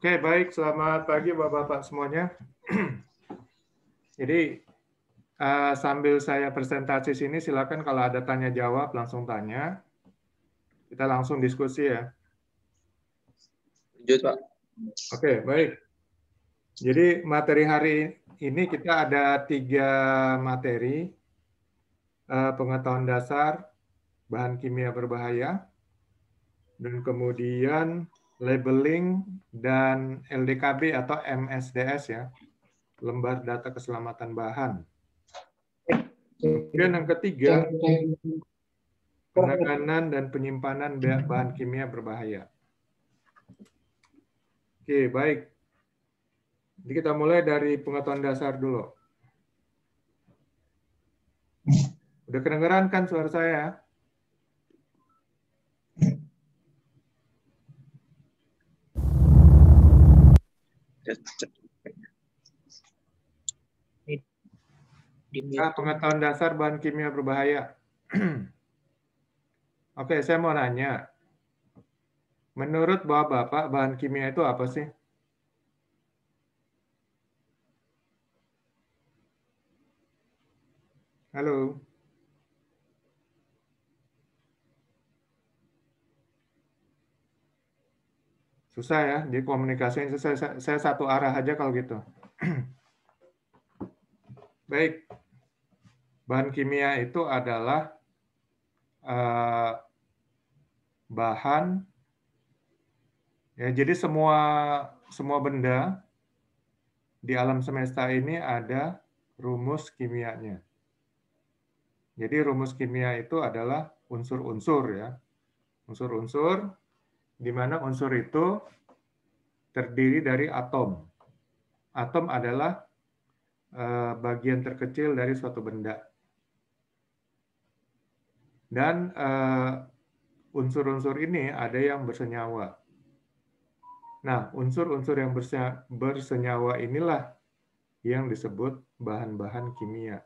Oke, baik. Selamat pagi Bapak-Bapak semuanya. Jadi, uh, sambil saya presentasi sini, silakan kalau ada tanya-jawab, langsung tanya. Kita langsung diskusi ya. Lanjut, Pak. Oke, baik. Jadi, materi hari ini kita ada tiga materi. Uh, pengetahuan dasar, bahan kimia berbahaya, dan kemudian labeling dan LDKB atau MSDS ya, lembar data keselamatan bahan. Kemudian yang ketiga, penekanan dan penyimpanan bahan kimia berbahaya. Oke, baik. Jadi kita mulai dari pengetahuan dasar dulu. Udah kedengeran kan suara saya? Nah, pengetahuan dasar bahan kimia berbahaya. Oke, saya mau nanya. Menurut Bapak-Bapak, bahan kimia itu apa sih? Halo. Susah ya, di komunikasinya saya, saya, saya satu arah aja kalau gitu. Baik, bahan kimia itu adalah eh, bahan ya jadi semua semua benda di alam semesta ini ada rumus kimianya. Jadi rumus kimia itu adalah unsur-unsur ya. Unsur-unsur di mana unsur itu terdiri dari atom. Atom adalah eh, bagian terkecil dari suatu benda. Dan eh, unsur-unsur ini ada yang bersenyawa. Nah, unsur-unsur yang bersenyawa inilah yang disebut bahan-bahan kimia.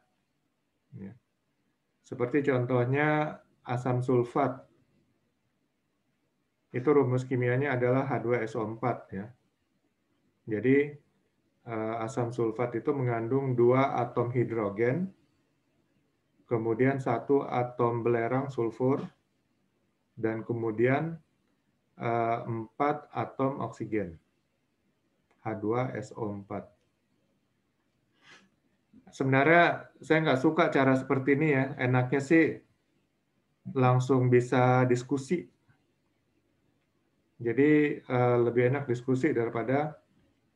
Ya. Seperti contohnya asam sulfat itu rumus kimianya adalah H2SO4 ya. Jadi eh, asam sulfat itu mengandung dua atom hidrogen, kemudian satu atom belerang sulfur, dan kemudian eh, empat atom oksigen H2SO4 sebenarnya saya nggak suka cara seperti ini ya. Enaknya sih langsung bisa diskusi jadi eh, lebih enak diskusi daripada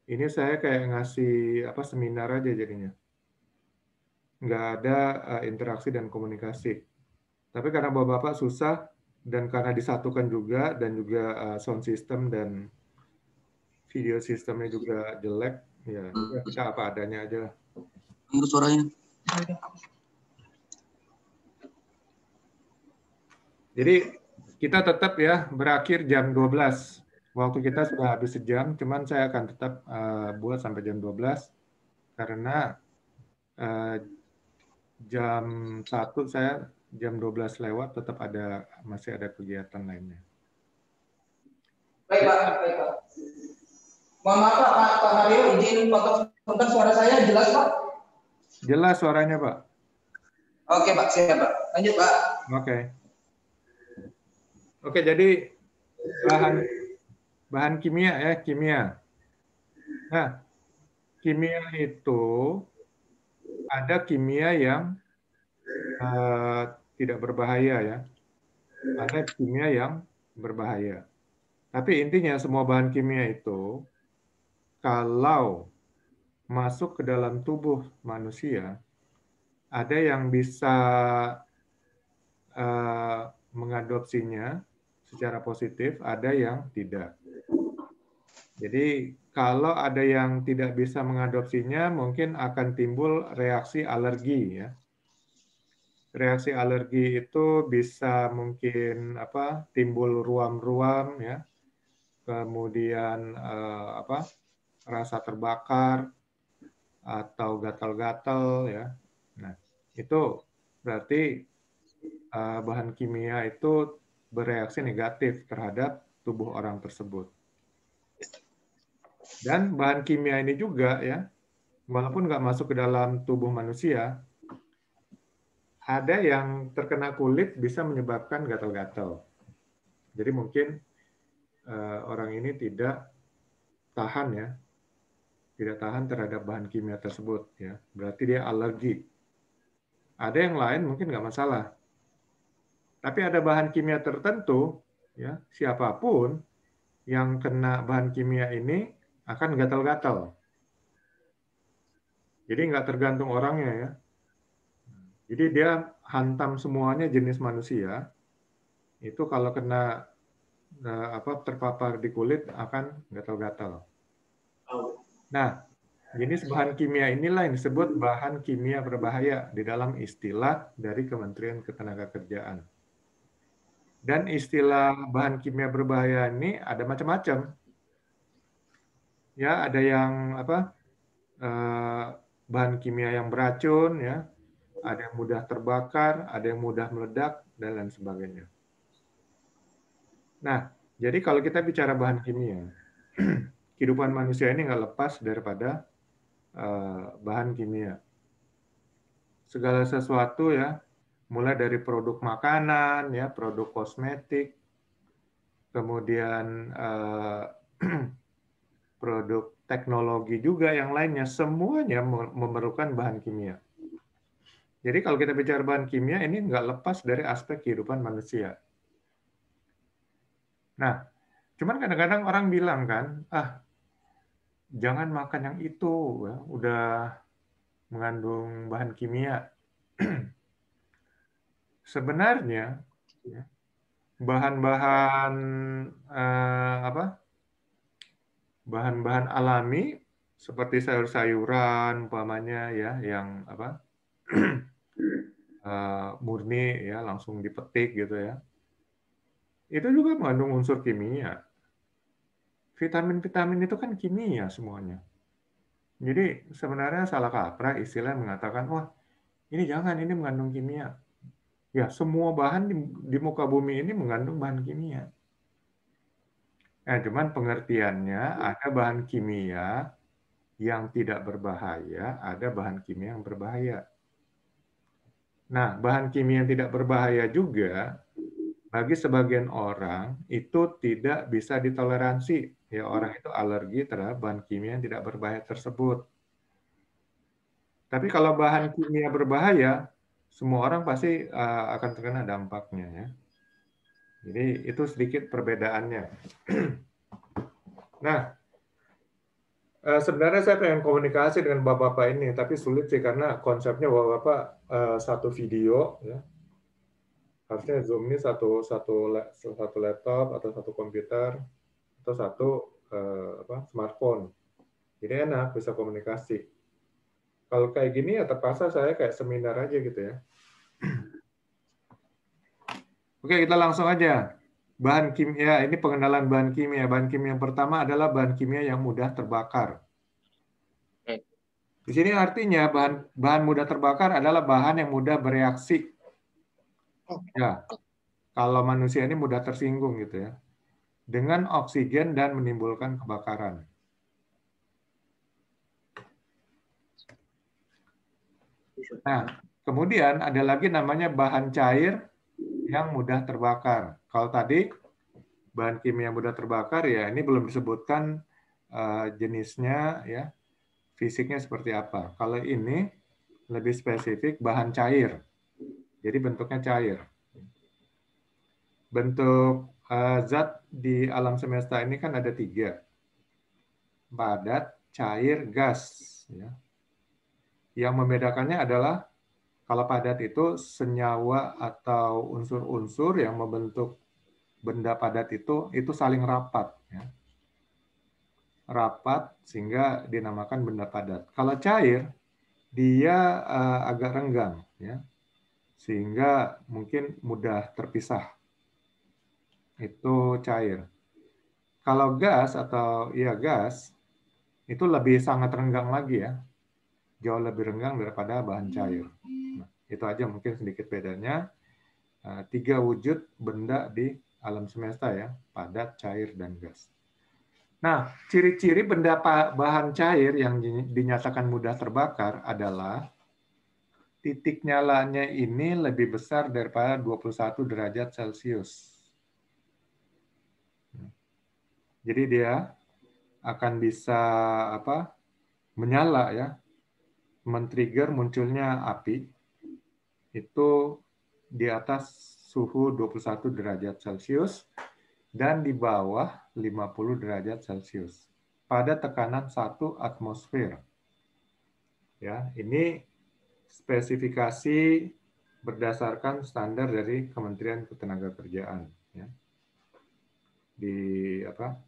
ini saya kayak ngasih apa seminar aja jadinya. Nggak ada eh, interaksi dan komunikasi. Tapi karena bapak-bapak susah dan karena disatukan juga dan juga eh, sound system dan video sistemnya juga jelek, ya kita apa adanya aja lah. suaranya. Jadi kita tetap ya berakhir jam 12. Waktu kita sudah habis sejam, cuman saya akan tetap uh, buat sampai jam 12 karena uh, jam 1 saya jam 12 lewat tetap ada masih ada kegiatan lainnya. Baik Pak, baik Pak. Mohon maaf Pak, Pak, Mario izin potong suara saya jelas Pak? Jelas suaranya Pak. Oke Pak, siap Pak. Lanjut Pak. Oke. Okay. Oke, jadi bahan bahan kimia ya, kimia. Nah, kimia itu ada kimia yang uh, tidak berbahaya ya. Ada kimia yang berbahaya. Tapi intinya semua bahan kimia itu kalau masuk ke dalam tubuh manusia ada yang bisa uh, mengadopsinya, secara positif, ada yang tidak. Jadi kalau ada yang tidak bisa mengadopsinya, mungkin akan timbul reaksi alergi ya. Reaksi alergi itu bisa mungkin apa timbul ruam-ruam ya, kemudian eh, apa rasa terbakar atau gatal-gatal ya. Nah itu berarti eh, bahan kimia itu bereaksi negatif terhadap tubuh orang tersebut. Dan bahan kimia ini juga ya, walaupun nggak masuk ke dalam tubuh manusia, ada yang terkena kulit bisa menyebabkan gatal-gatal. Jadi mungkin uh, orang ini tidak tahan ya, tidak tahan terhadap bahan kimia tersebut ya. Berarti dia alergi. Ada yang lain mungkin nggak masalah, tapi ada bahan kimia tertentu, ya siapapun yang kena bahan kimia ini akan gatal-gatal. Jadi nggak tergantung orangnya ya. Jadi dia hantam semuanya jenis manusia. Itu kalau kena e, apa terpapar di kulit akan gatal-gatal. Nah, jenis bahan kimia inilah yang disebut bahan kimia berbahaya di dalam istilah dari Kementerian Ketenagakerjaan. Dan istilah bahan kimia berbahaya ini ada macam-macam. Ya, ada yang apa? Eh, bahan kimia yang beracun ya, ada yang mudah terbakar, ada yang mudah meledak dan lain sebagainya. Nah, jadi kalau kita bicara bahan kimia, kehidupan manusia ini nggak lepas daripada eh, bahan kimia. Segala sesuatu ya mulai dari produk makanan, ya, produk kosmetik, kemudian eh, produk teknologi juga yang lainnya, semuanya memerlukan bahan kimia. Jadi kalau kita bicara bahan kimia, ini nggak lepas dari aspek kehidupan manusia. Nah, cuman kadang-kadang orang bilang kan, ah, jangan makan yang itu, ya, udah mengandung bahan kimia. sebenarnya ya, bahan-bahan eh, apa bahan-bahan alami seperti sayur-sayuran umpamanya ya yang apa eh, murni ya langsung dipetik gitu ya itu juga mengandung unsur kimia vitamin-vitamin itu kan kimia semuanya jadi sebenarnya salah kaprah istilah mengatakan wah ini jangan ini mengandung kimia Ya, semua bahan di, di muka bumi ini mengandung bahan kimia. Nah, cuman pengertiannya ada bahan kimia yang tidak berbahaya, ada bahan kimia yang berbahaya. Nah, bahan kimia yang tidak berbahaya juga bagi sebagian orang itu tidak bisa ditoleransi. Ya, orang itu alergi terhadap bahan kimia yang tidak berbahaya tersebut. Tapi kalau bahan kimia berbahaya, semua orang pasti eh, akan terkena dampaknya ya. Jadi itu sedikit perbedaannya. nah, eh, sebenarnya saya pengen komunikasi dengan bapak-bapak ini, tapi sulit sih karena konsepnya bapak-bapak eh, satu video ya. Harusnya Zoom ini satu satu satu laptop atau satu komputer atau satu apa, smartphone. Jadi enak bisa komunikasi. Kalau kayak gini ya terpaksa saya kayak seminar aja gitu ya. Oke, kita langsung aja. Bahan kimia, ini pengenalan bahan kimia. Bahan kimia yang pertama adalah bahan kimia yang mudah terbakar. Di sini artinya bahan bahan mudah terbakar adalah bahan yang mudah bereaksi. Ya, kalau manusia ini mudah tersinggung gitu ya, dengan oksigen dan menimbulkan kebakaran. Nah, kemudian ada lagi namanya bahan cair yang mudah terbakar. Kalau tadi bahan kimia yang mudah terbakar ya ini belum disebutkan eh, jenisnya ya, fisiknya seperti apa. Kalau ini lebih spesifik bahan cair. Jadi bentuknya cair. Bentuk eh, zat di alam semesta ini kan ada tiga. Padat, cair, gas. Ya. Yang membedakannya adalah kalau padat itu senyawa atau unsur-unsur yang membentuk benda padat itu itu saling rapat ya. Rapat sehingga dinamakan benda padat. Kalau cair dia uh, agak renggang ya. Sehingga mungkin mudah terpisah. Itu cair. Kalau gas atau ya gas itu lebih sangat renggang lagi ya jauh lebih renggang daripada bahan hmm. cair. Nah, itu aja mungkin sedikit bedanya. Eh, tiga wujud benda di alam semesta ya, padat, cair, dan gas. Nah, ciri-ciri benda bahan cair yang dinyatakan mudah terbakar adalah titik nyalanya ini lebih besar daripada 21 derajat Celcius. Hmm. Jadi dia akan bisa apa? menyala ya men-trigger munculnya api itu di atas suhu 21 derajat Celcius dan di bawah 50 derajat Celcius pada tekanan satu atmosfer. Ya, ini spesifikasi berdasarkan standar dari Kementerian Ketenagakerjaan ya. Di apa?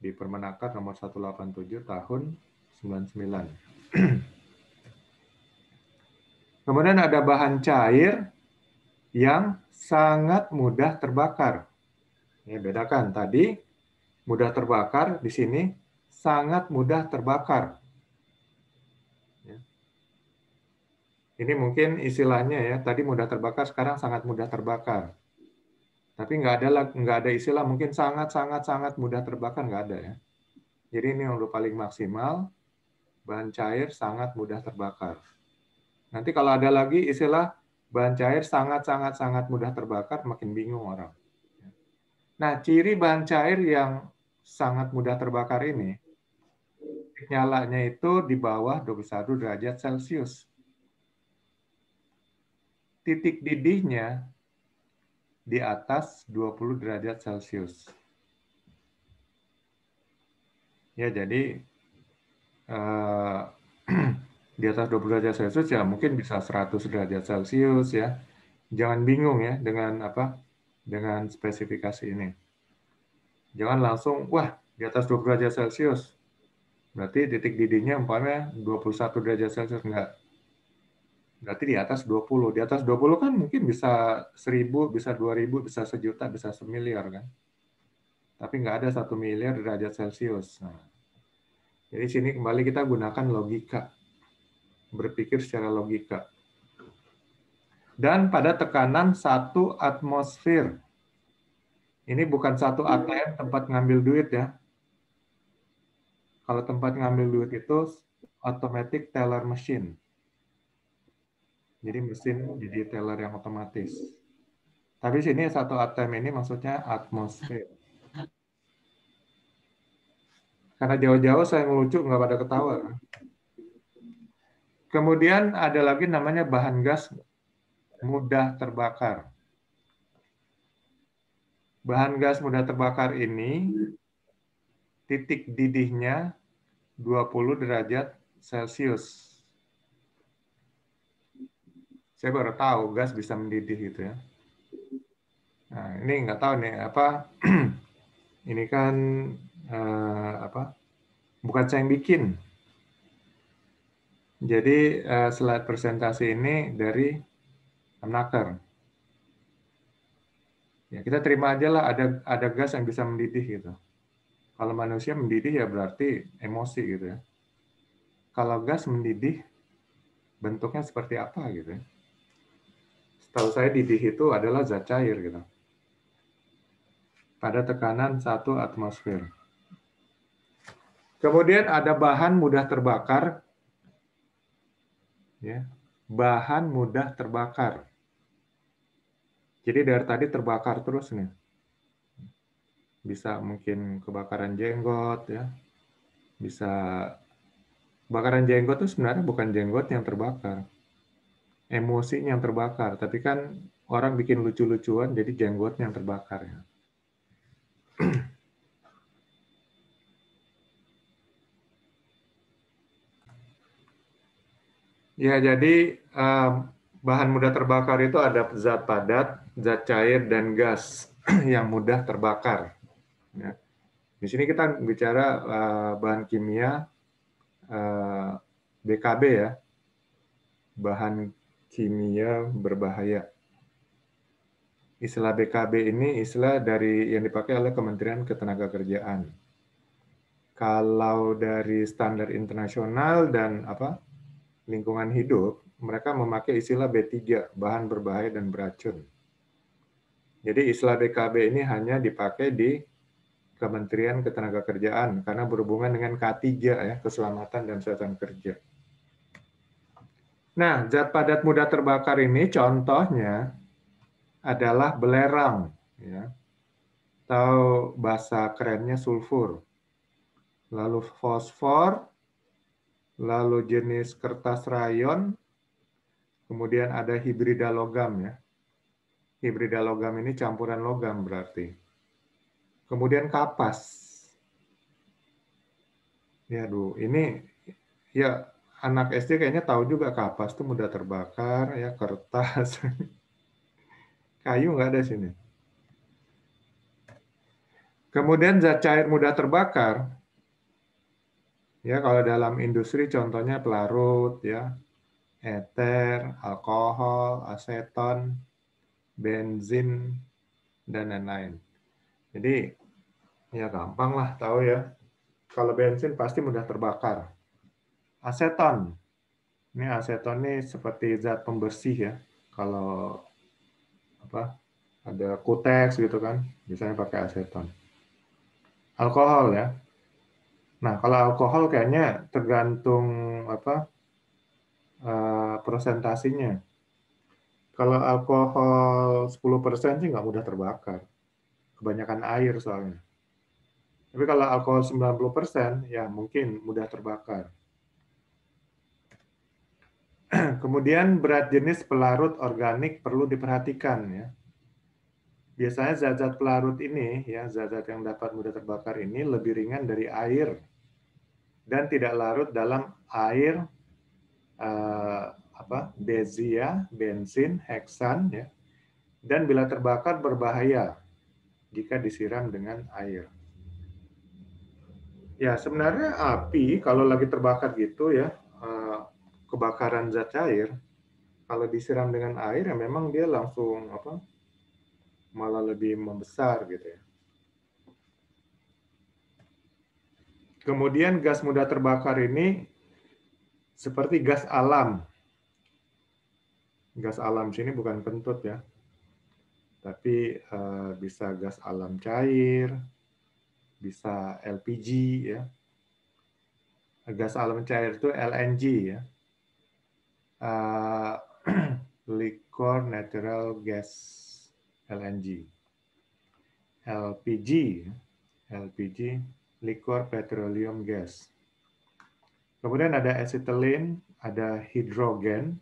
Di Permenaker nomor 187 tahun 99. Kemudian ada bahan cair yang sangat mudah terbakar. Ini bedakan tadi mudah terbakar di sini sangat mudah terbakar. Ya. Ini mungkin istilahnya ya tadi mudah terbakar sekarang sangat mudah terbakar. Tapi nggak ada nggak ada istilah mungkin sangat sangat sangat mudah terbakar nggak ada ya. Jadi ini yang paling maksimal bahan cair sangat mudah terbakar. Nanti kalau ada lagi istilah bahan cair sangat-sangat-sangat mudah terbakar, makin bingung orang. Nah, ciri bahan cair yang sangat mudah terbakar ini, nyalanya itu di bawah 21 derajat Celcius. Titik didihnya di atas 20 derajat Celcius. Ya, jadi eh, di atas 20 derajat Celcius ya mungkin bisa 100 derajat Celcius ya. Jangan bingung ya dengan apa? Dengan spesifikasi ini. Jangan langsung wah di atas 20 derajat Celcius. Berarti titik didihnya umpamanya 21 derajat Celcius enggak. Berarti di atas 20. Di atas 20 kan mungkin bisa 1000, bisa 2000, bisa sejuta, bisa semiliar kan. Tapi nggak ada satu miliar derajat Celcius. Nah, jadi sini kembali kita gunakan logika berpikir secara logika. Dan pada tekanan satu atmosfer. Ini bukan satu hmm. ATM tempat ngambil duit ya. Kalau tempat ngambil duit itu automatic teller machine. Jadi mesin jadi teller yang otomatis. Tapi sini satu ATM ini maksudnya atmosfer. Karena jauh-jauh saya ngelucu nggak pada ketawa. Kemudian ada lagi namanya bahan gas mudah terbakar. Bahan gas mudah terbakar ini titik didihnya 20 derajat Celcius. Saya baru tahu gas bisa mendidih gitu ya. Nah, ini nggak tahu nih apa ini kan eh, apa bukan saya yang bikin jadi uh, slide presentasi ini dari Amnaker. Ya, kita terima aja lah ada ada gas yang bisa mendidih gitu. Kalau manusia mendidih ya berarti emosi gitu ya. Kalau gas mendidih bentuknya seperti apa gitu ya. Setahu saya didih itu adalah zat cair gitu. Pada tekanan satu atmosfer. Kemudian ada bahan mudah terbakar ya, bahan mudah terbakar. Jadi dari tadi terbakar terus nih. Bisa mungkin kebakaran jenggot ya. Bisa kebakaran jenggot itu sebenarnya bukan jenggot yang terbakar. Emosi yang terbakar, tapi kan orang bikin lucu-lucuan jadi jenggot yang terbakar ya. Ya, jadi eh, bahan mudah terbakar itu ada zat padat, zat cair, dan gas yang mudah terbakar. Ya. Di sini kita bicara eh, bahan kimia BKB eh, ya, bahan kimia berbahaya. Istilah BKB ini istilah dari yang dipakai oleh Kementerian Ketenagakerjaan. Kalau dari standar internasional dan apa lingkungan hidup, mereka memakai istilah B3, bahan berbahaya dan beracun. Jadi istilah BKB ini hanya dipakai di Kementerian Ketenagakerjaan karena berhubungan dengan K3 ya, keselamatan dan kesehatan kerja. Nah, zat padat mudah terbakar ini contohnya adalah belerang ya. Atau bahasa kerennya sulfur. Lalu fosfor, lalu jenis kertas rayon, kemudian ada hibrida logam ya. Hibrida logam ini campuran logam berarti. Kemudian kapas. Ya, Bu. ini ya anak SD kayaknya tahu juga kapas itu mudah terbakar ya kertas. Kayu nggak ada sini. Kemudian zat cair mudah terbakar Ya, kalau dalam industri contohnya pelarut ya, eter, alkohol, aseton, bensin dan lain-lain. Jadi ya gampang lah tahu ya. Kalau bensin pasti mudah terbakar. Aseton. Ini aseton ini seperti zat pembersih ya. Kalau apa? Ada kuteks gitu kan, biasanya pakai aseton. Alkohol ya, Nah, kalau alkohol kayaknya tergantung apa uh, Kalau alkohol 10% sih nggak mudah terbakar. Kebanyakan air soalnya. Tapi kalau alkohol 90% ya mungkin mudah terbakar. Kemudian berat jenis pelarut organik perlu diperhatikan ya. Biasanya zat-zat pelarut ini ya, zat-zat yang dapat mudah terbakar ini lebih ringan dari air dan tidak larut dalam air uh, apa bezia, bensin, heksan ya. Dan bila terbakar berbahaya jika disiram dengan air. Ya, sebenarnya api kalau lagi terbakar gitu ya, uh, kebakaran zat cair kalau disiram dengan air ya memang dia langsung apa malah lebih membesar gitu ya. Kemudian gas mudah terbakar ini seperti gas alam. Gas alam sini bukan pentut ya, tapi eh, bisa gas alam cair, bisa LPG ya. Gas alam cair itu LNG ya. Eh, liquor natural gas LNG. LPG, ya. LPG liquor petroleum gas. Kemudian ada acetylene, ada hidrogen,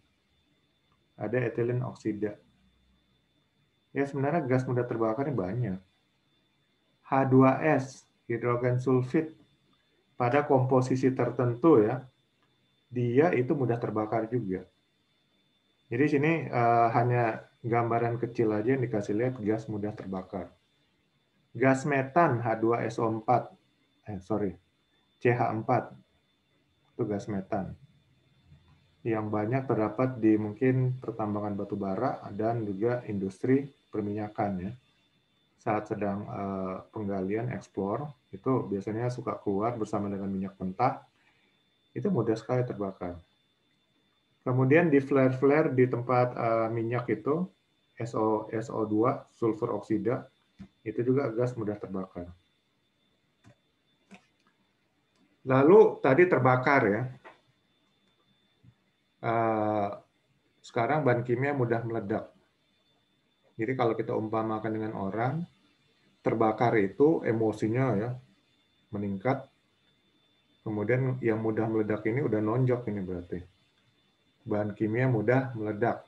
ada etilen oksida. Ya sebenarnya gas mudah terbakar ini banyak. H2S, hidrogen sulfit, pada komposisi tertentu ya, dia itu mudah terbakar juga. Jadi sini uh, hanya gambaran kecil aja yang dikasih lihat gas mudah terbakar. Gas metan H2SO4 eh sorry, CH4, itu gas metan. Yang banyak terdapat di mungkin pertambangan batu bara dan juga industri perminyakan ya. Saat sedang eh, penggalian, eksplor, itu biasanya suka keluar bersama dengan minyak mentah, itu mudah sekali terbakar. Kemudian di flare-flare di tempat uh, minyak itu SO, SO2, sulfur oksida, itu juga gas mudah terbakar. Lalu tadi terbakar ya. Eh, sekarang bahan kimia mudah meledak. Jadi kalau kita umpamakan dengan orang, terbakar itu emosinya ya meningkat. Kemudian yang mudah meledak ini udah nonjok ini berarti. Bahan kimia mudah meledak.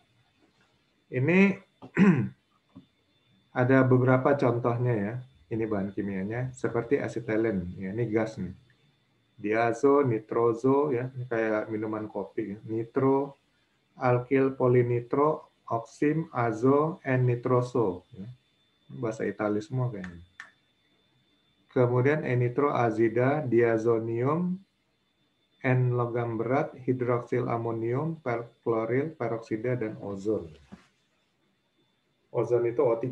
Ini ada beberapa contohnya ya. Ini bahan kimianya seperti asetilen Ya, ini gas nih diazo, nitrozo ya, ini kayak minuman kopi, ya. nitro, alkil polinitro, oksim, azo, and nitroso. Ya. Bahasa Itali semua kayaknya. Kemudian enitro, azida, diazonium, N logam berat, hidroksil amonium, perkloril, peroksida, dan ozon. Ozon itu O3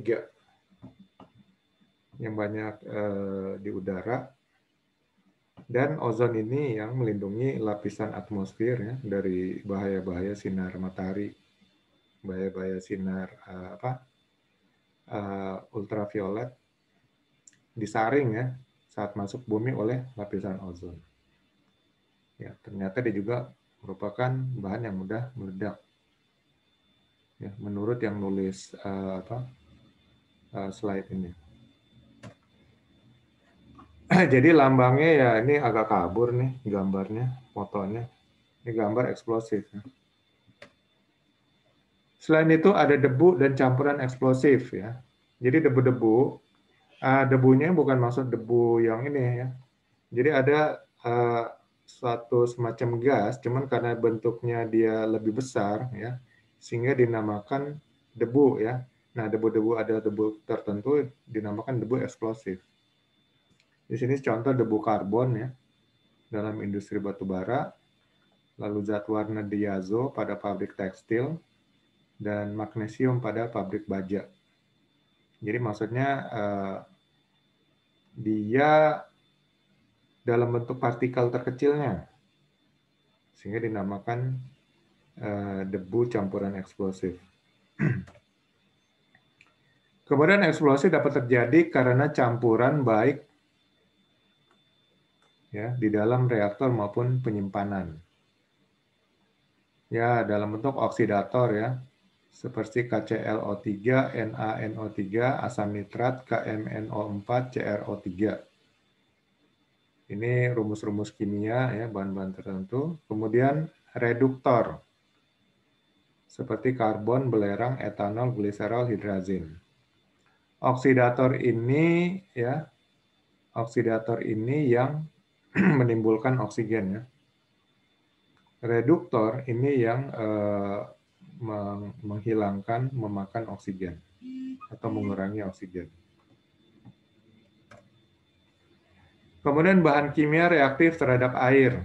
yang banyak eh, di udara dan ozon ini yang melindungi lapisan atmosfer ya, dari bahaya-bahaya sinar matahari, bahaya-bahaya sinar uh, apa uh, ultraviolet disaring ya saat masuk bumi oleh lapisan ozon. Ya, ternyata dia juga merupakan bahan yang mudah meledak. Ya, menurut yang nulis uh, apa uh, slide ini. jadi lambangnya ya ini agak kabur nih gambarnya, fotonya. Ini gambar eksplosif. Ya. Selain itu ada debu dan campuran eksplosif ya. Jadi debu-debu, uh, debunya bukan maksud debu yang ini ya. Jadi ada uh, suatu semacam gas, cuman karena bentuknya dia lebih besar ya, sehingga dinamakan debu ya. Nah debu-debu ada debu tertentu dinamakan debu eksplosif. Di sini contoh debu karbon ya dalam industri batubara, lalu zat warna diazo pada pabrik tekstil, dan magnesium pada pabrik baja. Jadi maksudnya eh, dia dalam bentuk partikel terkecilnya, sehingga dinamakan eh, debu campuran eksplosif. Kemudian eksplosif dapat terjadi karena campuran baik ya di dalam reaktor maupun penyimpanan. Ya, dalam bentuk oksidator ya, seperti KClO3, NaNO3, asam nitrat, KMNO4, CrO3. Ini rumus-rumus kimia ya, bahan-bahan tertentu. Kemudian reduktor seperti karbon, belerang, etanol, gliserol, hidrazin. Oksidator ini ya, oksidator ini yang menimbulkan oksigen ya. Reduktor ini yang eh, menghilangkan memakan oksigen atau mengurangi oksigen. Kemudian bahan kimia reaktif terhadap air.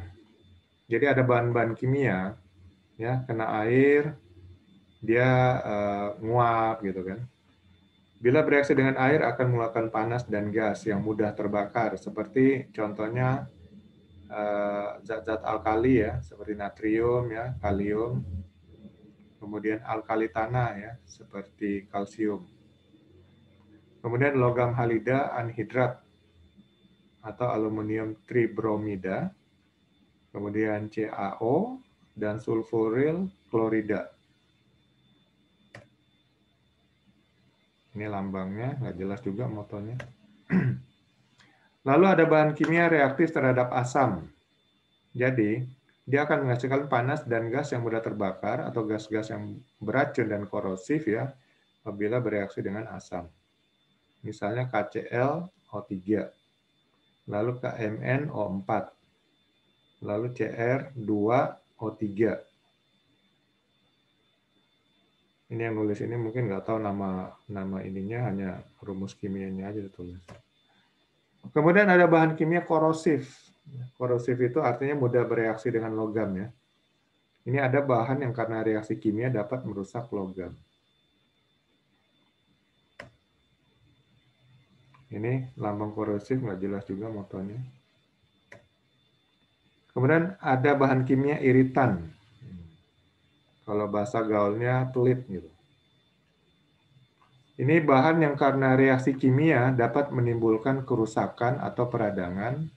Jadi ada bahan-bahan kimia ya kena air dia uh, nguap gitu kan. Bila bereaksi dengan air akan mengeluarkan panas dan gas yang mudah terbakar seperti contohnya Eh, zat-zat uh, alkali ya, seperti natrium ya, kalium, kemudian alkali tanah ya, seperti kalsium. Kemudian logam halida anhidrat atau aluminium tribromida, kemudian CaO dan sulfuril klorida. Ini lambangnya, nggak jelas juga motonya. Lalu ada bahan kimia reaktif terhadap asam. Jadi, dia akan menghasilkan panas dan gas yang mudah terbakar atau gas-gas yang beracun dan korosif ya apabila bereaksi dengan asam. Misalnya KCl O3, lalu KMN O4, lalu Cr 2 O3. Ini yang nulis ini mungkin nggak tahu nama nama ininya, hanya rumus kimianya aja ditulis. Kemudian ada bahan kimia korosif. Korosif itu artinya mudah bereaksi dengan logam ya. Ini ada bahan yang karena reaksi kimia dapat merusak logam. Ini lambang korosif nggak jelas juga motonya. Kemudian ada bahan kimia iritan. Kalau bahasa gaulnya telit gitu. Ini bahan yang karena reaksi kimia dapat menimbulkan kerusakan atau peradangan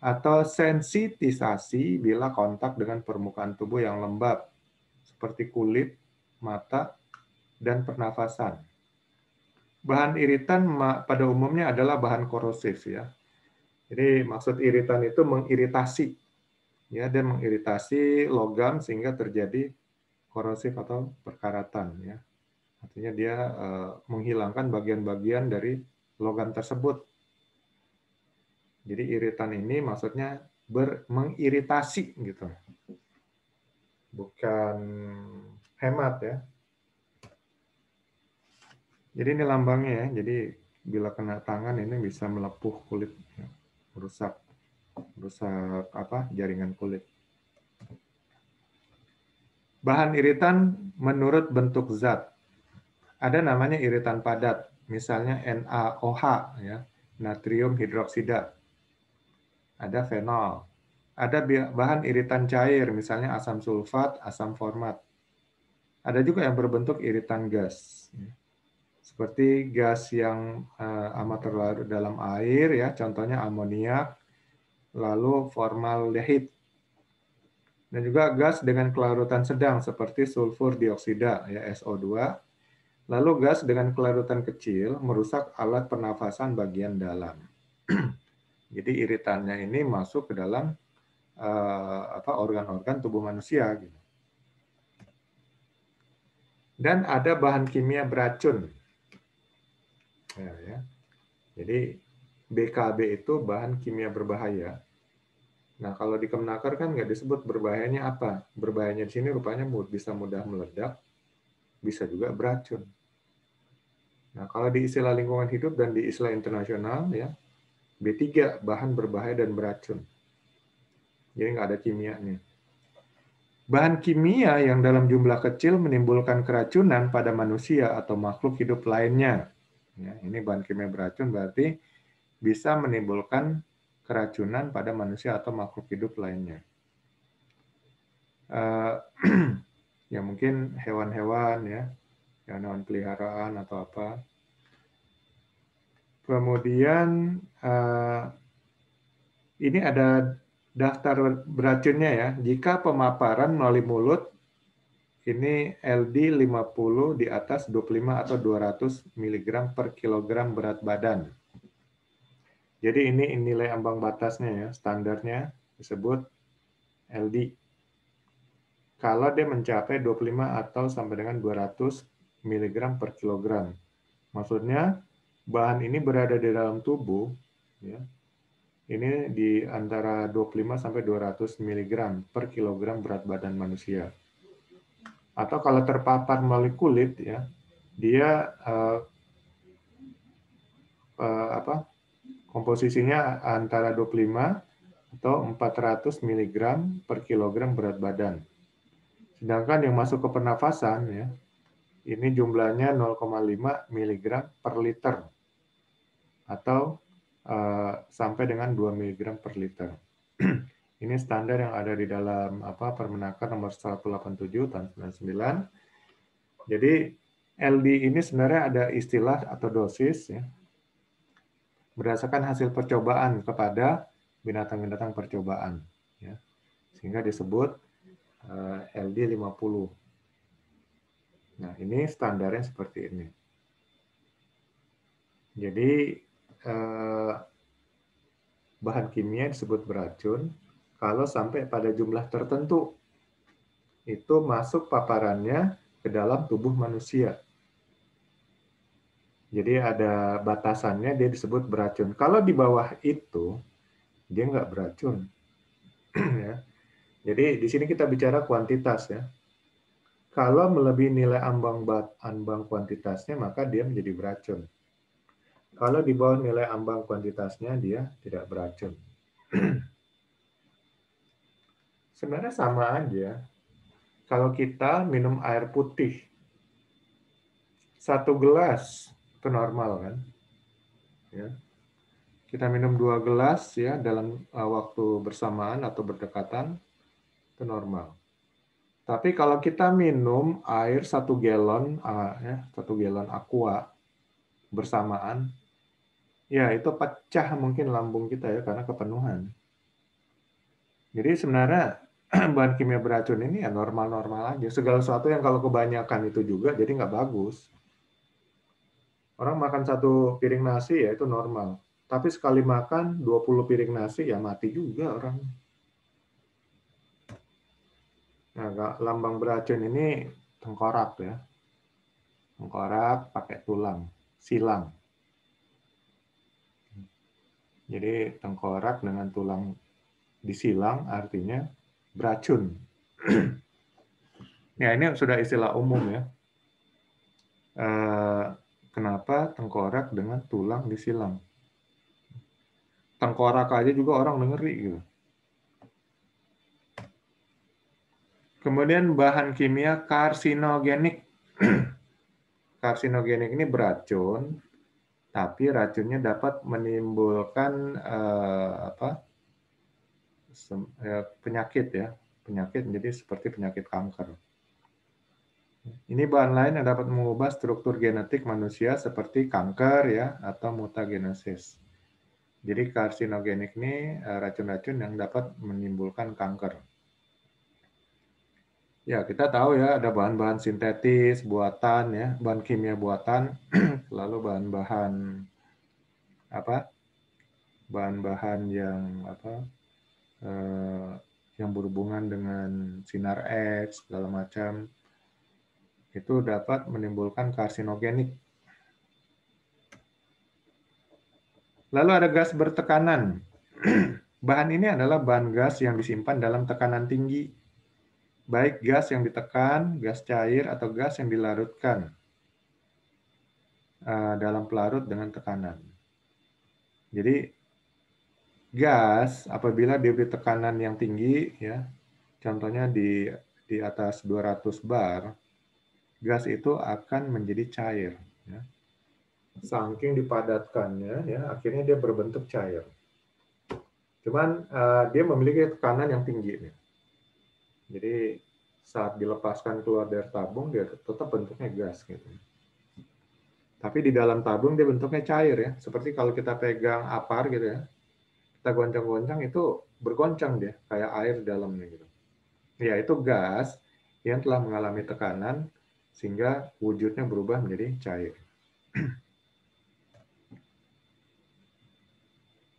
atau sensitisasi bila kontak dengan permukaan tubuh yang lembab seperti kulit, mata, dan pernafasan. Bahan iritan pada umumnya adalah bahan korosif ya. Jadi maksud iritan itu mengiritasi ya dan mengiritasi logam sehingga terjadi korosif atau perkaratan ya. Artinya dia eh, menghilangkan bagian-bagian dari logam tersebut. Jadi iritan ini maksudnya ber, mengiritasi gitu. Bukan hemat ya. Jadi ini lambangnya ya. Jadi bila kena tangan ini bisa melepuh kulit, ya. rusak, rusak apa jaringan kulit. Bahan iritan menurut bentuk zat ada namanya iritan padat, misalnya NaOH, ya, natrium hidroksida. Ada fenol. Ada bahan iritan cair, misalnya asam sulfat, asam format. Ada juga yang berbentuk iritan gas. Ya. Seperti gas yang uh, amat terlarut dalam air, ya, contohnya amonia, lalu formaldehid. Dan juga gas dengan kelarutan sedang seperti sulfur dioksida, ya, SO2, Lalu gas dengan kelarutan kecil merusak alat pernafasan bagian dalam. Jadi iritannya ini masuk ke dalam uh, organ-organ tubuh manusia gitu. Dan ada bahan kimia beracun. Ya, ya. Jadi BKB itu bahan kimia berbahaya. Nah, kalau di Kemnaker kan nggak disebut berbahayanya apa. Berbahayanya di sini rupanya bisa mudah meledak, bisa juga beracun. Nah, kalau di istilah lingkungan hidup dan di istilah internasional ya B3 bahan berbahaya dan beracun. Jadi nggak ada kimianya. Bahan kimia yang dalam jumlah kecil menimbulkan keracunan pada manusia atau makhluk hidup lainnya. Ya, ini bahan kimia beracun berarti bisa menimbulkan keracunan pada manusia atau makhluk hidup lainnya. Eh, ya mungkin hewan-hewan ya, hewan-hewan ya, peliharaan atau apa. Kemudian uh, ini ada daftar beracunnya ya. Jika pemaparan melalui mulut ini LD 50 di atas 25 atau 200 mg per kilogram berat badan. Jadi ini nilai ambang batasnya ya, standarnya disebut LD kalau dia mencapai 25 atau sampai dengan 200 mg per kilogram. Maksudnya bahan ini berada di dalam tubuh ya. Ini di antara 25 sampai 200 mg per kilogram berat badan manusia. Atau kalau terpapar melalui kulit ya, dia uh, uh, apa? komposisinya antara 25 atau 400 mg per kilogram berat badan. Sedangkan yang masuk ke pernafasan ya, ini jumlahnya 0,5 mg per liter atau uh, sampai dengan 2 mg per liter. ini standar yang ada di dalam apa Permenaker nomor 187 tahun 99. Jadi LD ini sebenarnya ada istilah atau dosis ya. Berdasarkan hasil percobaan kepada binatang-binatang percobaan ya. Sehingga disebut Eh, LD 50. Nah, ini standarnya seperti ini. Jadi eh, bahan kimia disebut beracun kalau sampai pada jumlah tertentu itu masuk paparannya ke dalam tubuh manusia. Jadi ada batasannya dia disebut beracun. Kalau di bawah itu dia nggak beracun, ya. Jadi di sini kita bicara kuantitas ya. Kalau melebihi nilai ambang bat, ambang kuantitasnya maka dia menjadi beracun. Kalau di bawah nilai ambang kuantitasnya dia tidak beracun. Sebenarnya sama aja. Kalau kita minum air putih satu gelas itu normal kan? Ya. Kita minum dua gelas ya dalam eh, waktu bersamaan atau berdekatan itu normal. Tapi kalau kita minum air satu galon, ah, ya, satu galon aqua bersamaan, ya itu pecah mungkin lambung kita ya karena kepenuhan. Jadi sebenarnya bahan kimia beracun ini ya normal-normal aja. Segala sesuatu yang kalau kebanyakan itu juga jadi nggak bagus. Orang makan satu piring nasi ya itu normal. Tapi sekali makan 20 piring nasi ya mati juga orang. Nah, lambang beracun ini tengkorak ya. Tengkorak pakai tulang, silang. Jadi tengkorak dengan tulang disilang artinya beracun. ya ini sudah istilah umum ya. Eh, kenapa tengkorak dengan tulang disilang? Tengkorak aja juga orang ngeri gitu. Kemudian bahan kimia karsinogenik. karsinogenik ini beracun, tapi racunnya dapat menimbulkan eh, apa? Eh, penyakit ya, penyakit menjadi seperti penyakit kanker. Ini bahan lain yang dapat mengubah struktur genetik manusia seperti kanker ya atau mutagenesis. Jadi karsinogenik ini eh, racun-racun yang dapat menimbulkan kanker. Ya, kita tahu ya ada bahan-bahan sintetis, buatan ya, bahan kimia buatan, lalu bahan-bahan apa? Bahan-bahan yang apa? Eh, yang berhubungan dengan sinar X segala macam itu dapat menimbulkan karsinogenik. Lalu ada gas bertekanan. bahan ini adalah bahan gas yang disimpan dalam tekanan tinggi baik gas yang ditekan, gas cair, atau gas yang dilarutkan eh, dalam pelarut dengan tekanan. Jadi gas apabila diberi tekanan yang tinggi, ya, contohnya di di atas 200 bar, gas itu akan menjadi cair. Ya. Saking dipadatkannya, ya, akhirnya dia berbentuk cair. Cuman uh, dia memiliki tekanan yang tinggi. Nih. Jadi saat dilepaskan keluar dari tabung dia tetap bentuknya gas gitu. Tapi di dalam tabung dia bentuknya cair ya. Seperti kalau kita pegang apar gitu ya. Kita goncang-goncang itu bergoncang dia kayak air di dalamnya gitu. Ya itu gas yang telah mengalami tekanan sehingga wujudnya berubah menjadi cair.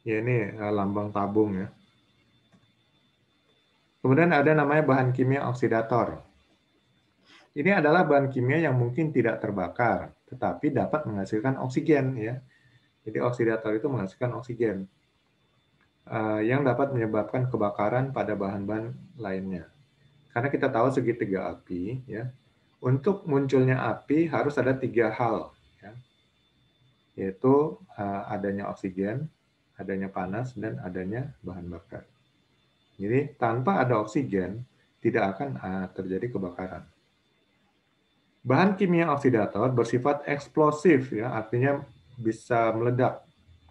ya ini eh, lambang tabung ya. Kemudian ada namanya bahan kimia oksidator. Ini adalah bahan kimia yang mungkin tidak terbakar, tetapi dapat menghasilkan oksigen ya. Jadi oksidator itu menghasilkan oksigen eh, yang dapat menyebabkan kebakaran pada bahan-bahan lainnya. Karena kita tahu segitiga api ya. Untuk munculnya api harus ada tiga hal ya. Yaitu eh, adanya oksigen, adanya panas dan adanya bahan bakar. Jadi tanpa ada oksigen tidak akan eh, terjadi kebakaran. Bahan kimia oksidator bersifat eksplosif ya, artinya bisa meledak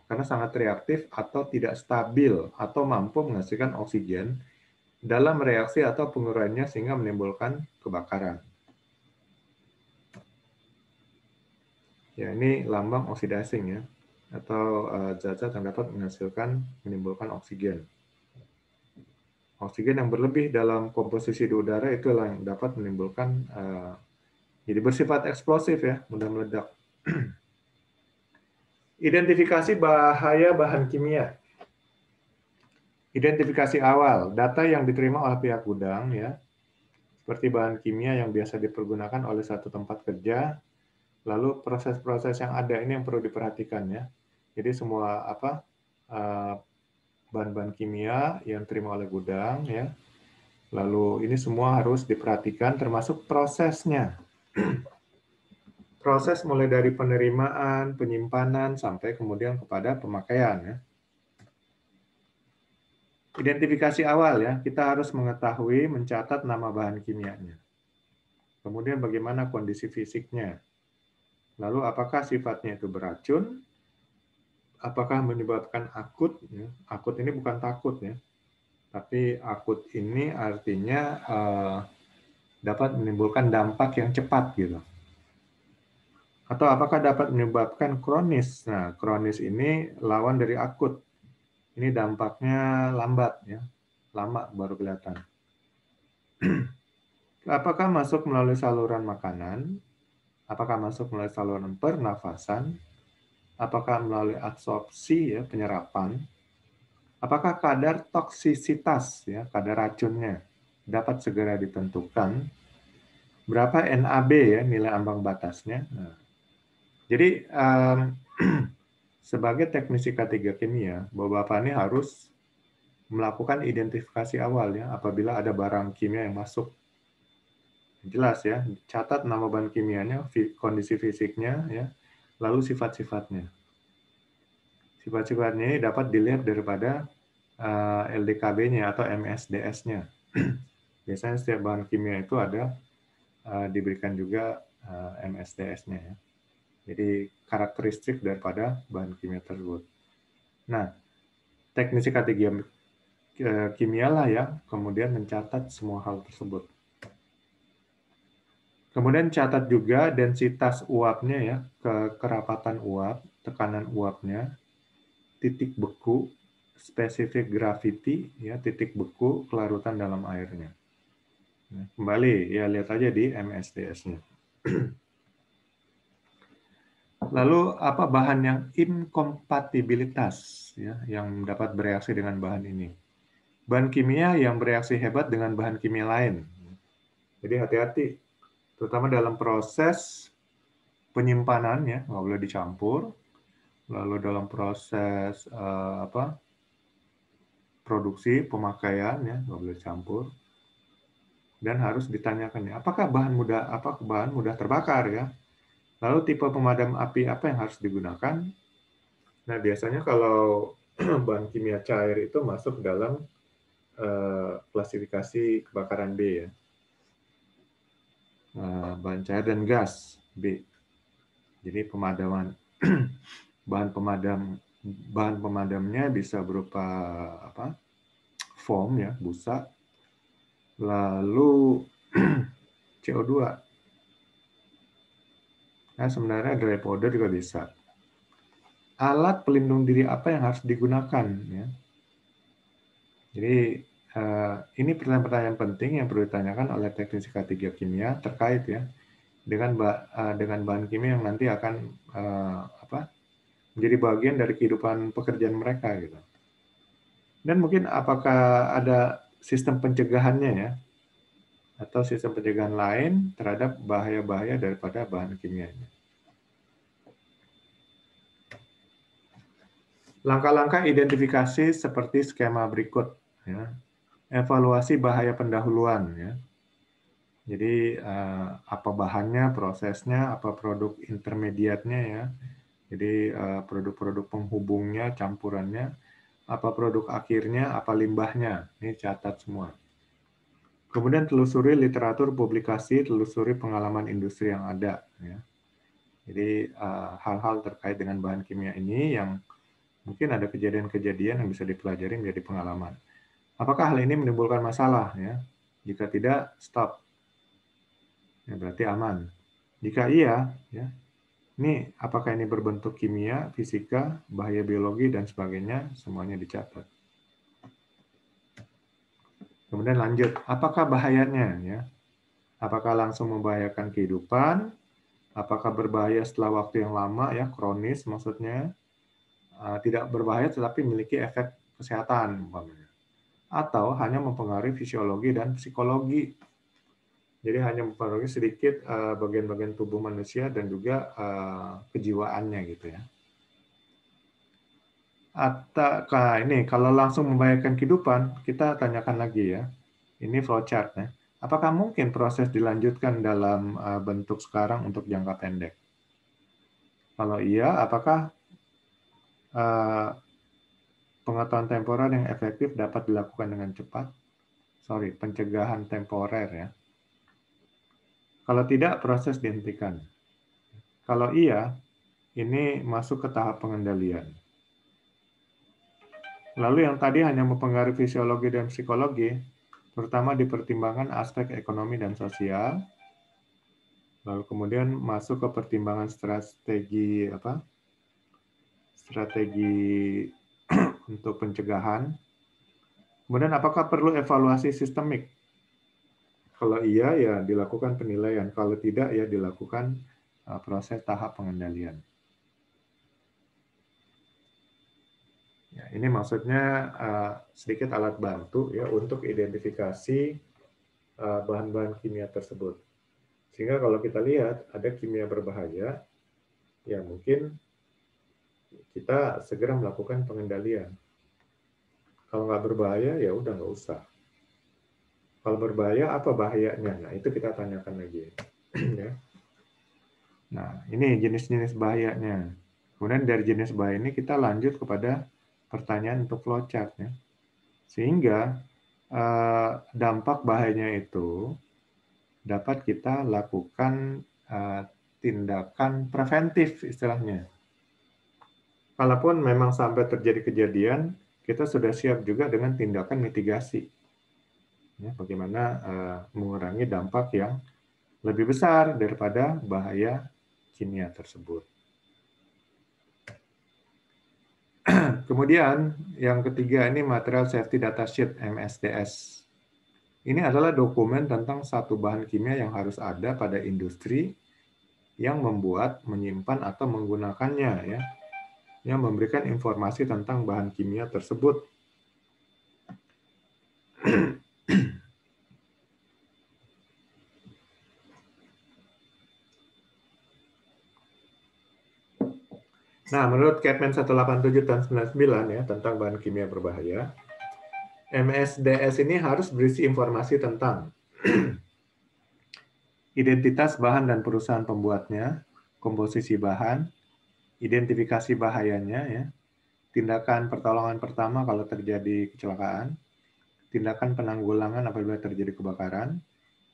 karena sangat reaktif atau tidak stabil atau mampu menghasilkan oksigen dalam reaksi atau penguraiannya sehingga menimbulkan kebakaran. Ya, ini lambang oksidasi ya atau zat eh, zat-zat yang dapat menghasilkan menimbulkan oksigen oksigen yang berlebih dalam komposisi di udara itu yang dapat menimbulkan uh, jadi bersifat eksplosif ya, mudah meledak. Identifikasi bahaya bahan kimia. Identifikasi awal, data yang diterima oleh pihak gudang ya, seperti bahan kimia yang biasa dipergunakan oleh satu tempat kerja, lalu proses-proses yang ada ini yang perlu diperhatikan ya. Jadi semua apa uh, bahan-bahan kimia yang terima oleh gudang ya. Lalu ini semua harus diperhatikan termasuk prosesnya. Proses mulai dari penerimaan, penyimpanan sampai kemudian kepada pemakaian ya. Identifikasi awal ya, kita harus mengetahui mencatat nama bahan kimianya. Kemudian bagaimana kondisi fisiknya. Lalu apakah sifatnya itu beracun apakah menyebabkan akut? Ya? akut ini bukan takut ya, tapi akut ini artinya eh, dapat menimbulkan dampak yang cepat gitu. Atau apakah dapat menyebabkan kronis? Nah, kronis ini lawan dari akut. Ini dampaknya lambat ya, lama baru kelihatan. apakah masuk melalui saluran makanan? Apakah masuk melalui saluran pernafasan? apakah melalui absorpsi ya penyerapan, apakah kadar toksisitas ya kadar racunnya dapat segera ditentukan, berapa NAB ya nilai ambang batasnya. Nah, jadi um, sebagai teknisi K3 kimia, bapak-bapak ini harus melakukan identifikasi awal ya apabila ada barang kimia yang masuk. Jelas ya, catat nama bahan kimianya, kondisi fisiknya ya, lalu sifat-sifatnya. Sifat-sifatnya ini dapat dilihat daripada eh, LDKB-nya atau MSDS-nya. Biasanya setiap bahan kimia itu ada eh, diberikan juga eh, MSDS-nya. Ya. Jadi karakteristik daripada bahan kimia tersebut. Nah, teknisi kategori kimia lah ya, kemudian mencatat semua hal tersebut. Kemudian catat juga densitas uapnya ya, ke kerapatan uap, tekanan uapnya, titik beku, spesifik gravity ya, titik beku kelarutan dalam airnya. Nah, kembali ya lihat aja di MSDS-nya. Lalu apa bahan yang inkompatibilitas ya yang dapat bereaksi dengan bahan ini? Bahan kimia yang bereaksi hebat dengan bahan kimia lain. Jadi hati-hati terutama dalam proses penyimpanan ya nggak boleh dicampur lalu dalam proses uh, apa produksi pemakaian ya nggak boleh campur dan harus ditanyakan ya apakah bahan mudah apa bahan mudah terbakar ya lalu tipe pemadam api apa yang harus digunakan nah biasanya kalau bahan kimia cair itu masuk dalam uh, klasifikasi kebakaran B ya Eh, bahan cair dan gas B. Jadi pemadaman bahan pemadam bahan pemadamnya bisa berupa apa? foam ya, busa. Lalu CO2. Nah, sebenarnya dry powder juga bisa. Alat pelindung diri apa yang harus digunakan ya? Jadi Eh, ini pertanyaan-pertanyaan penting yang perlu ditanyakan oleh teknisi K3 kimia terkait ya dengan uh, dengan bahan kimia yang nanti akan eh, apa menjadi bagian dari kehidupan pekerjaan mereka gitu. Dan mungkin apakah ada sistem pencegahannya ya atau sistem pencegahan lain terhadap bahaya-bahaya daripada bahan kimianya. Langkah-langkah identifikasi seperti skema berikut ya evaluasi bahaya pendahuluan ya. Jadi eh, apa bahannya, prosesnya, apa produk intermediatnya ya. Jadi eh, produk-produk penghubungnya, campurannya, apa produk akhirnya, apa limbahnya. Ini catat semua. Kemudian telusuri literatur publikasi, telusuri pengalaman industri yang ada. Ya. Jadi eh, hal-hal terkait dengan bahan kimia ini yang mungkin ada kejadian-kejadian yang bisa dipelajari menjadi pengalaman. Apakah hal ini menimbulkan masalah? Ya, jika tidak, stop. Ya, berarti aman. Jika iya, ya, ini apakah ini berbentuk kimia, fisika, bahaya biologi, dan sebagainya, semuanya dicatat. Kemudian lanjut, apakah bahayanya? Ya, apakah langsung membahayakan kehidupan? Apakah berbahaya setelah waktu yang lama, ya kronis maksudnya? Ah, tidak berbahaya tetapi memiliki efek kesehatan, umpamanya atau hanya mempengaruhi fisiologi dan psikologi. Jadi hanya mempengaruhi sedikit eh, bagian-bagian tubuh manusia dan juga eh, kejiwaannya gitu ya. Atau ini kalau langsung membahayakan kehidupan, kita tanyakan lagi ya. Ini flowchartnya. Apakah mungkin proses dilanjutkan dalam eh, bentuk sekarang untuk jangka pendek? Kalau iya, apakah Pengetahuan temporer yang efektif dapat dilakukan dengan cepat. Sorry, pencegahan temporer ya. Kalau tidak, proses dihentikan. Kalau iya, ini masuk ke tahap pengendalian. Lalu yang tadi hanya mempengaruhi fisiologi dan psikologi, terutama dipertimbangkan aspek ekonomi dan sosial. Lalu kemudian masuk ke pertimbangan strategi apa? Strategi untuk pencegahan. Kemudian apakah perlu evaluasi sistemik? Kalau iya ya dilakukan penilaian, kalau tidak ya dilakukan uh, proses tahap pengendalian. Ya, ini maksudnya uh, sedikit alat bantu ya untuk identifikasi uh, bahan-bahan uh, kimia tersebut. Sehingga kalau kita lihat ada kimia berbahaya, ya mungkin kita segera melakukan pengendalian. Kalau nggak berbahaya, ya udah nggak usah. Kalau berbahaya, apa bahayanya? Nah, itu kita tanyakan lagi. ya. Nah, ini jenis-jenis bahayanya. Kemudian dari jenis bahaya ini kita lanjut kepada pertanyaan untuk flowchart. Ya. Sehingga eh, dampak bahayanya itu dapat kita lakukan eh, tindakan preventif istilahnya kalaupun memang sampai terjadi kejadian, kita sudah siap juga dengan tindakan mitigasi. Ya, bagaimana uh, mengurangi dampak yang lebih besar daripada bahaya kimia tersebut. Kemudian yang ketiga ini material safety data sheet MSDS. Ini adalah dokumen tentang satu bahan kimia yang harus ada pada industri yang membuat, menyimpan atau menggunakannya ya yang memberikan informasi tentang bahan kimia tersebut. Nah, menurut Catman 187 dan 99 ya tentang bahan kimia berbahaya, MSDS ini harus berisi informasi tentang identitas bahan dan perusahaan pembuatnya, komposisi bahan, identifikasi bahayanya ya, tindakan pertolongan pertama kalau terjadi kecelakaan, tindakan penanggulangan apabila terjadi kebakaran,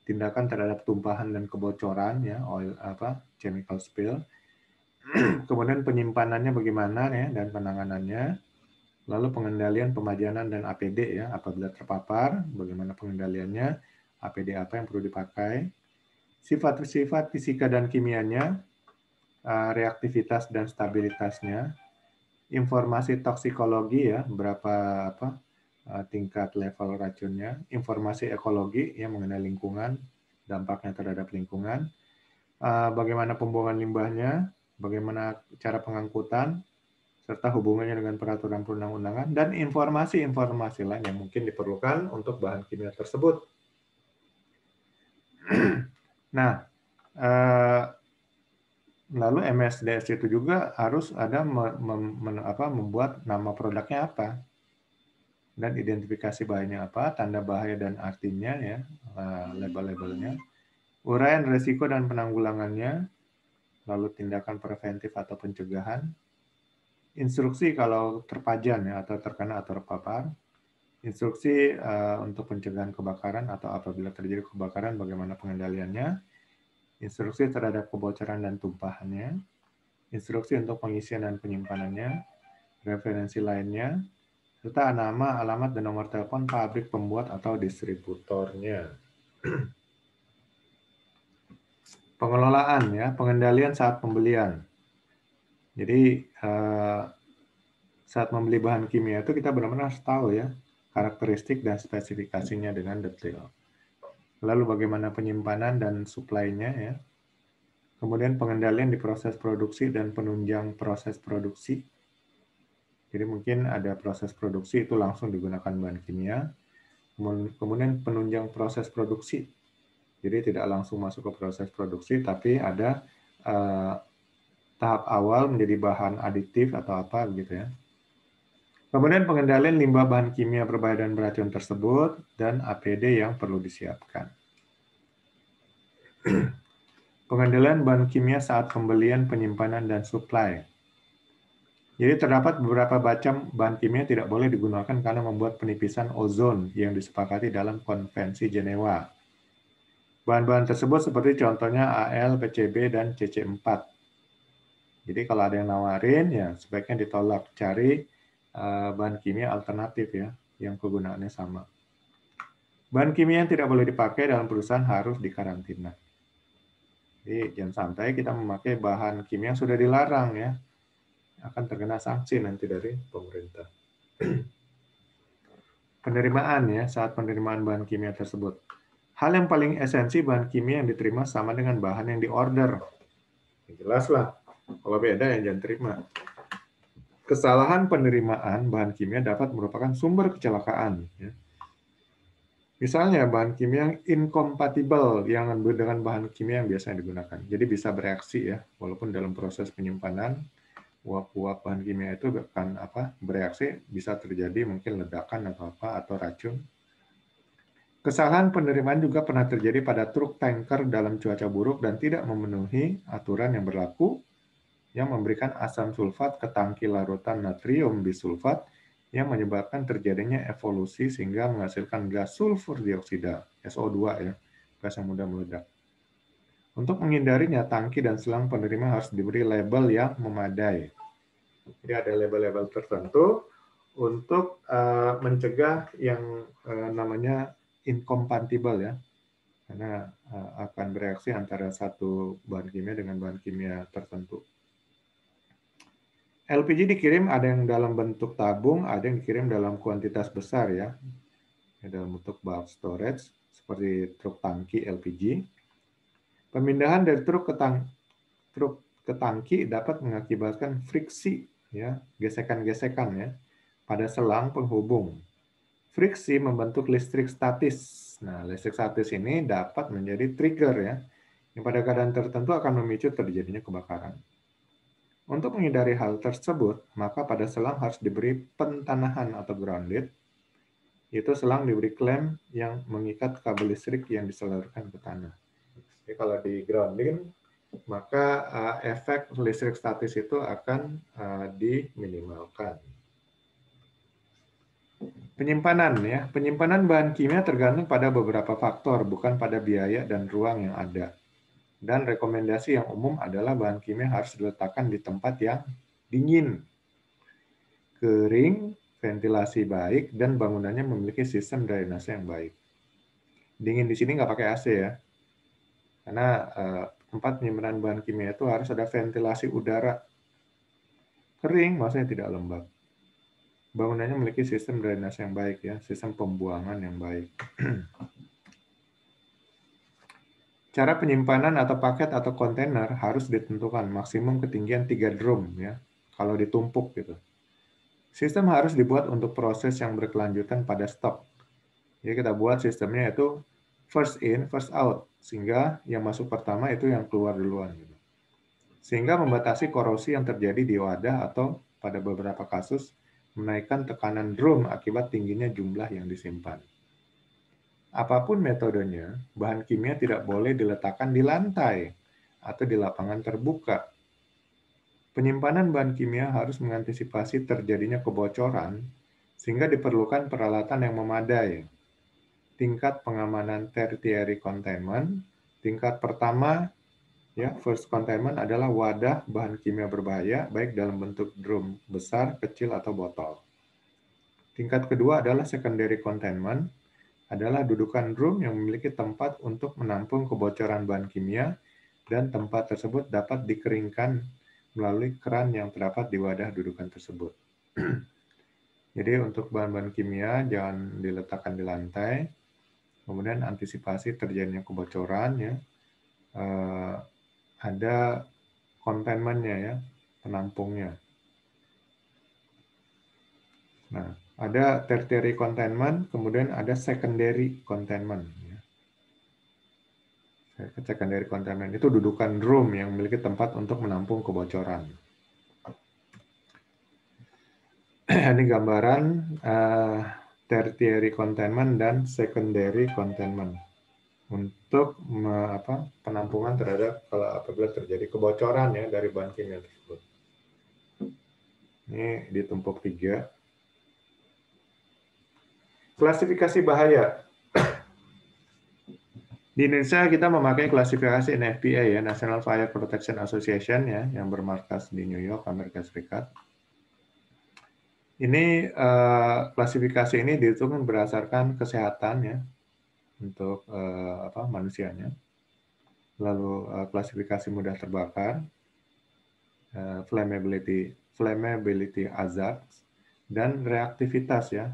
tindakan terhadap tumpahan dan kebocoran ya oil apa chemical spill. Kemudian penyimpanannya bagaimana ya dan penanganannya. Lalu pengendalian pemajanan dan APD ya apabila terpapar, bagaimana pengendaliannya, APD apa yang perlu dipakai. Sifat-sifat fisika dan kimianya, Eh, reaktivitas dan stabilitasnya, informasi toksikologi ya berapa apa eh, tingkat level racunnya, informasi ekologi ya mengenai lingkungan, dampaknya terhadap lingkungan, eh, bagaimana pembuangan limbahnya, bagaimana cara pengangkutan, serta hubungannya dengan peraturan perundang-undangan dan informasi-informasi lain yang mungkin diperlukan untuk bahan kimia tersebut. Nah, lalu MSDS itu juga harus ada mem, mem, apa, membuat nama produknya apa dan identifikasi bahayanya apa, tanda bahaya dan artinya ya, eh, label-labelnya, uraian resiko dan penanggulangannya, lalu tindakan preventif atau pencegahan, instruksi kalau terpajan ya atau terkena atau terpapar, instruksi uh, untuk pencegahan kebakaran atau apabila terjadi kebakaran bagaimana pengendaliannya, instruksi terhadap kebocoran dan tumpahannya, instruksi untuk pengisian dan penyimpanannya, referensi lainnya, serta nama, alamat, dan nomor telepon pabrik pembuat atau distributornya. Pengelolaan ya, pengendalian saat pembelian. Jadi eh, saat membeli bahan kimia itu kita benar-benar harus tahu ya karakteristik dan spesifikasinya dengan detail lalu bagaimana penyimpanan dan suplainya ya. Kemudian pengendalian di proses produksi dan penunjang proses produksi. Jadi mungkin ada proses produksi itu langsung digunakan bahan kimia. Kemudian penunjang proses produksi. Jadi tidak langsung masuk ke proses produksi tapi ada eh, tahap awal menjadi bahan aditif atau apa gitu ya. Kemudian pengendalian limbah bahan kimia berbahaya dan beracun tersebut dan APD yang perlu disiapkan. pengendalian bahan kimia saat pembelian, penyimpanan, dan supply. Jadi terdapat beberapa macam bahan kimia tidak boleh digunakan karena membuat penipisan ozon yang disepakati dalam Konvensi Jenewa. Bahan-bahan tersebut seperti contohnya AL, PCB, dan CC4. Jadi kalau ada yang nawarin, ya sebaiknya ditolak. Cari Eh, bahan kimia alternatif ya, yang kegunaannya sama. Bahan kimia yang tidak boleh dipakai dalam perusahaan harus dikarantina. Jadi jangan santai kita memakai bahan kimia yang sudah dilarang ya, akan terkena sanksi nanti dari pemerintah. penerimaan ya, saat penerimaan bahan kimia tersebut. Hal yang paling esensi bahan kimia yang diterima sama dengan bahan yang diorder. Jelas lah, kalau beda yang jangan terima kesalahan penerimaan bahan kimia dapat merupakan sumber kecelakaan. Ya. Misalnya bahan kimia yang inkompatibel yang dengan bahan kimia yang biasanya digunakan. Jadi bisa bereaksi ya, walaupun dalam proses penyimpanan uap-uap bahan kimia itu akan apa bereaksi bisa terjadi mungkin ledakan atau apa atau racun. Kesalahan penerimaan juga pernah terjadi pada truk tanker dalam cuaca buruk dan tidak memenuhi aturan yang berlaku yang memberikan asam sulfat ke tangki larutan natrium bisulfat yang menyebabkan terjadinya evolusi sehingga menghasilkan gas sulfur dioksida, SO2 ya, gas yang mudah meledak. Untuk menghindarinya, tangki dan selang penerima harus diberi label yang memadai. Jadi ada label-label tertentu untuk uh, mencegah yang uh, namanya incompatible ya, karena uh, akan bereaksi antara satu bahan kimia dengan bahan kimia tertentu. LPG dikirim ada yang dalam bentuk tabung, ada yang dikirim dalam kuantitas besar ya. Dalam bentuk bulk storage seperti truk tangki LPG. Pemindahan dari truk ke tang truk ke tangki dapat mengakibatkan friksi ya, gesekan-gesekan ya pada selang penghubung. Friksi membentuk listrik statis. Nah, listrik statis ini dapat menjadi trigger ya, yang pada keadaan tertentu akan memicu terjadinya kebakaran. Untuk menghindari hal tersebut, maka pada selang harus diberi pentanahan atau grounded. yaitu selang diberi klem yang mengikat kabel listrik yang disalurkan ke tanah. Jadi kalau di grounding, maka eh, efek listrik statis itu akan eh, diminimalkan. Penyimpanan ya, penyimpanan bahan kimia tergantung pada beberapa faktor, bukan pada biaya dan ruang yang ada. Dan rekomendasi yang umum adalah bahan kimia harus diletakkan di tempat yang dingin, kering, ventilasi baik, dan bangunannya memiliki sistem drainase yang baik. Dingin di sini nggak pakai AC ya, karena eh, tempat penyimpanan bahan kimia itu harus ada ventilasi udara. Kering maksudnya tidak lembab. Bangunannya memiliki sistem drainase yang baik ya, sistem pembuangan yang baik. Cara penyimpanan atau paket atau kontainer harus ditentukan maksimum ketinggian 3 drum ya, kalau ditumpuk gitu. Sistem harus dibuat untuk proses yang berkelanjutan pada stok. Jadi kita buat sistemnya itu first in, first out, sehingga yang masuk pertama itu yang keluar duluan. Gitu. Sehingga membatasi korosi yang terjadi di wadah atau pada beberapa kasus menaikkan tekanan drum akibat tingginya jumlah yang disimpan. Apapun metodenya, bahan kimia tidak boleh diletakkan di lantai atau di lapangan terbuka. Penyimpanan bahan kimia harus mengantisipasi terjadinya kebocoran, sehingga diperlukan peralatan yang memadai. Tingkat pengamanan tertiary containment, tingkat pertama, ya first containment adalah wadah bahan kimia berbahaya, baik dalam bentuk drum besar, kecil, atau botol. Tingkat kedua adalah secondary containment, adalah dudukan drum yang memiliki tempat untuk menampung kebocoran bahan kimia dan tempat tersebut dapat dikeringkan melalui keran yang terdapat di wadah dudukan tersebut. Jadi untuk bahan-bahan kimia jangan diletakkan di lantai. Kemudian antisipasi terjadinya kebocoran ya. Eh, ada containmentnya ya, penampungnya. Nah, ada tertiary containment, kemudian ada secondary containment. Ya. Secondary containment itu dudukan drum yang memiliki tempat untuk menampung kebocoran. Ini gambaran uh, tertiary containment dan secondary containment untuk me, apa, penampungan terhadap kalau apabila terjadi kebocoran ya dari bahan kimia tersebut. Ini ditumpuk tiga. Klasifikasi bahaya. Di Indonesia kita memakai klasifikasi NFPA ya, National Fire Protection Association ya, yang bermarkas di New York, Amerika Serikat. Ini uh, klasifikasi ini dihitung berdasarkan kesehatan ya untuk uh, apa manusianya. Lalu uh, klasifikasi mudah terbakar, flammability, flammability hazard dan reaktivitas ya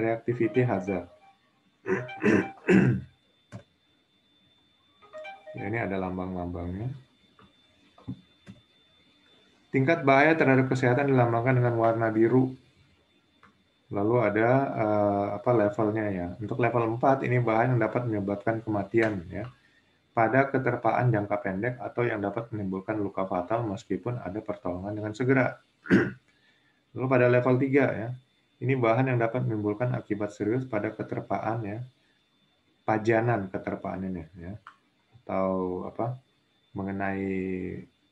reactivity hazard. ya, ini ada lambang-lambangnya. Tingkat bahaya terhadap kesehatan dilambangkan dengan warna biru. Lalu ada uh, apa levelnya ya. Untuk level 4 ini bahaya yang dapat menyebabkan kematian ya. Pada keterpaan jangka pendek atau yang dapat menimbulkan luka fatal meskipun ada pertolongan dengan segera. Lalu pada level 3 ya, ini bahan yang dapat menimbulkan akibat serius pada keterpaan ya, pajanan keterpaan ini ya, atau apa mengenai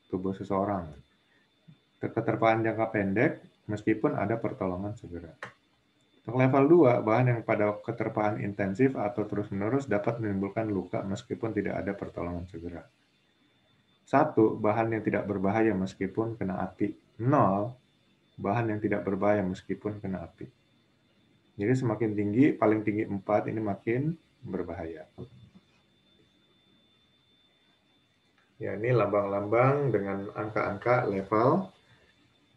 tubuh seseorang. Keterpaan jangka pendek meskipun ada pertolongan segera. Untuk level 2, bahan yang pada keterpaan intensif atau terus-menerus dapat menimbulkan luka meskipun tidak ada pertolongan segera. Satu, bahan yang tidak berbahaya meskipun kena api. Nol, bahan yang tidak berbahaya meskipun kena api. Jadi semakin tinggi, paling tinggi 4 ini makin berbahaya. Ya, ini lambang-lambang dengan angka-angka level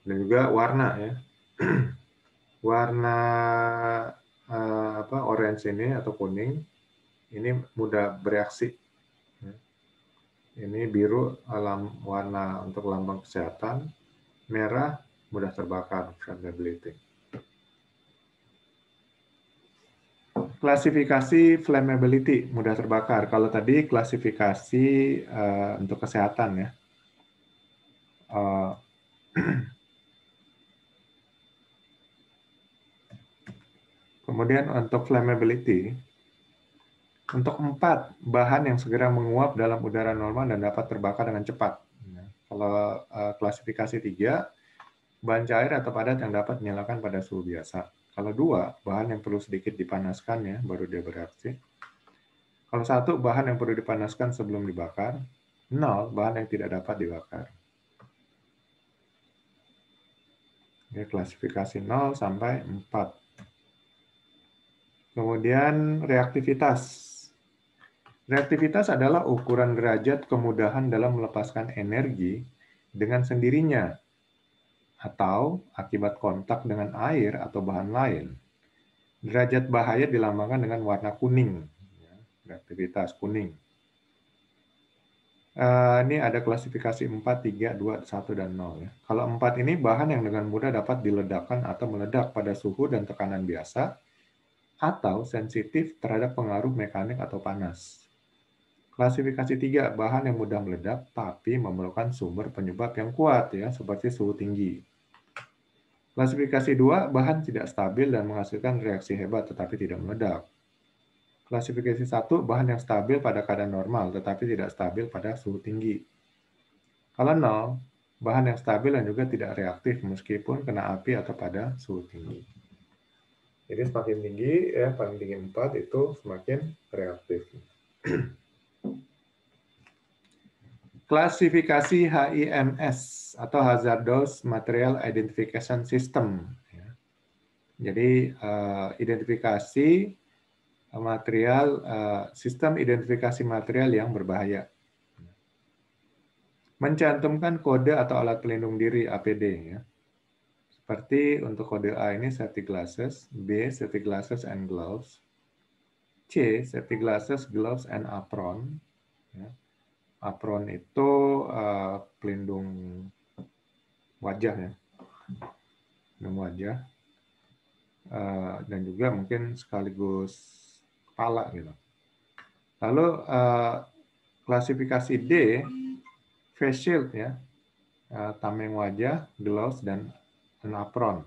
dan juga warna ya. warna eh, apa orange ini atau kuning ini mudah bereaksi. Ini biru alam warna untuk lambang kesehatan, merah mudah terbakar flammability, Klasifikasi flammability mudah terbakar. Kalau tadi klasifikasi uh, untuk kesehatan ya. Uh, Kemudian untuk flammability, untuk empat bahan yang segera menguap dalam udara normal dan dapat terbakar dengan cepat. Ya, kalau eh, klasifikasi tiga, bahan cair atau padat yang dapat dinyalakan pada suhu biasa. Kalau dua, bahan yang perlu sedikit dipanaskan ya, baru dia bereaksi. Kalau satu, bahan yang perlu dipanaskan sebelum dibakar. Nol, bahan yang tidak dapat dibakar. Ya, klasifikasi 0 sampai 4. Kemudian reaktivitas. Reaktivitas adalah ukuran derajat kemudahan dalam melepaskan energi dengan sendirinya atau akibat kontak dengan air atau bahan lain. Derajat bahaya dilambangkan dengan warna kuning, ya, reaktivitas kuning. Uh, ini ada klasifikasi 4, 3, 2, 1, dan 0. Ya. Kalau 4 ini bahan yang dengan mudah dapat diledakkan atau meledak pada suhu dan tekanan biasa, atau sensitif terhadap pengaruh mekanik atau panas. Klasifikasi 3, bahan yang mudah meledak tapi memerlukan sumber penyebab yang kuat, ya seperti suhu tinggi. Klasifikasi 2, bahan tidak stabil dan menghasilkan reaksi hebat tetapi tidak meledak. Klasifikasi 1, bahan yang stabil pada keadaan normal tetapi tidak stabil pada suhu tinggi. Kalau 0, bahan yang stabil dan juga tidak reaktif meskipun kena api atau pada suhu tinggi. Jadi semakin tinggi, ya paling tinggi 4 itu semakin reaktif. klasifikasi HIMS atau Hazardous Material Identification System. Ya. Jadi eh, identifikasi material eh, sistem identifikasi material yang berbahaya. Mencantumkan kode atau alat pelindung diri APD ya. Seperti untuk kode A ini safety glasses, B safety glasses and gloves, C safety glasses, gloves and apron, ya apron itu eh, pelindung wajah ya, pelindung wajah, eh, dan juga mungkin sekaligus kepala gitu. Lalu eh, klasifikasi D, face shield ya, tameng wajah, gloves dan an apron.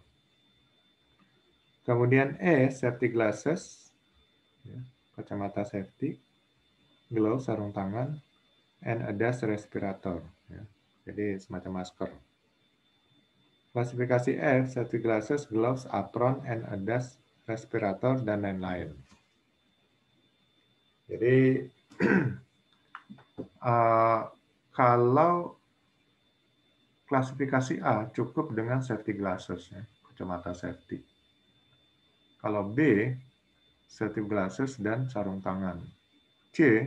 Kemudian E, safety glasses, ya, kacamata safety, gloves, sarung tangan, and a dust respirator. Ya. Jadi semacam masker. Klasifikasi F, safety glasses, gloves, apron, and a dust respirator, dan lain-lain. Jadi uh, kalau klasifikasi A cukup dengan safety glasses, ya, kacamata safety. Kalau B, safety glasses dan sarung tangan. C,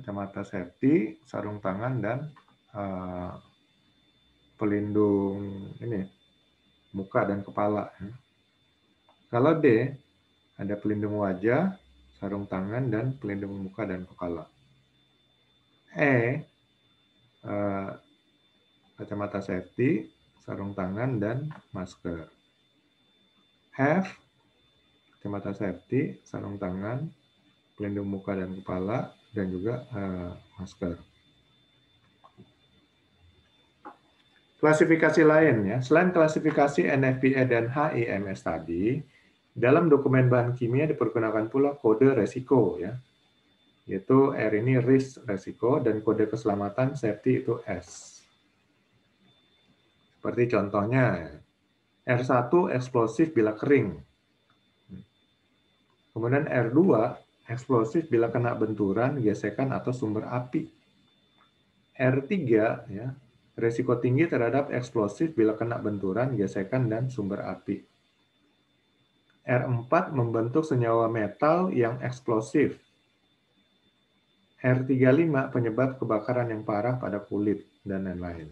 kacamata safety, sarung tangan dan uh, pelindung ini muka dan kepala. Kalau D ada pelindung wajah, sarung tangan dan pelindung muka dan kepala. E uh, kacamata safety, sarung tangan dan masker. F kacamata safety, sarung tangan, pelindung muka dan kepala, dan juga uh, masker. Klasifikasi lain ya, selain klasifikasi NFPA e dan HIMS tadi, dalam dokumen bahan kimia dipergunakan pula kode resiko ya. Yaitu R ini risk resiko dan kode keselamatan safety itu S. Seperti contohnya R1 eksplosif bila kering. Kemudian R2 Eksplosif bila kena benturan, gesekan atau sumber api. R3 ya, resiko tinggi terhadap eksplosif bila kena benturan, gesekan dan sumber api. R4 membentuk senyawa metal yang eksplosif. R35 penyebab kebakaran yang parah pada kulit dan lain-lain.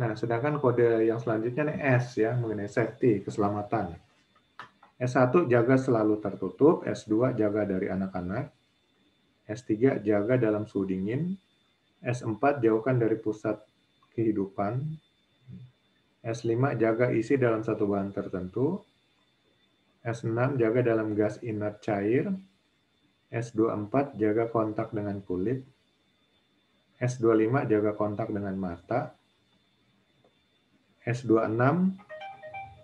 Nah, sedangkan kode yang selanjutnya nih S ya mengenai safety, keselamatan. S1 jaga selalu tertutup, S2 jaga dari anak-anak, S3 jaga dalam suhu dingin, S4 jauhkan dari pusat kehidupan, S5 jaga isi dalam satu bahan tertentu, S6 jaga dalam gas inert cair, S24 jaga kontak dengan kulit, S25 jaga kontak dengan mata, S26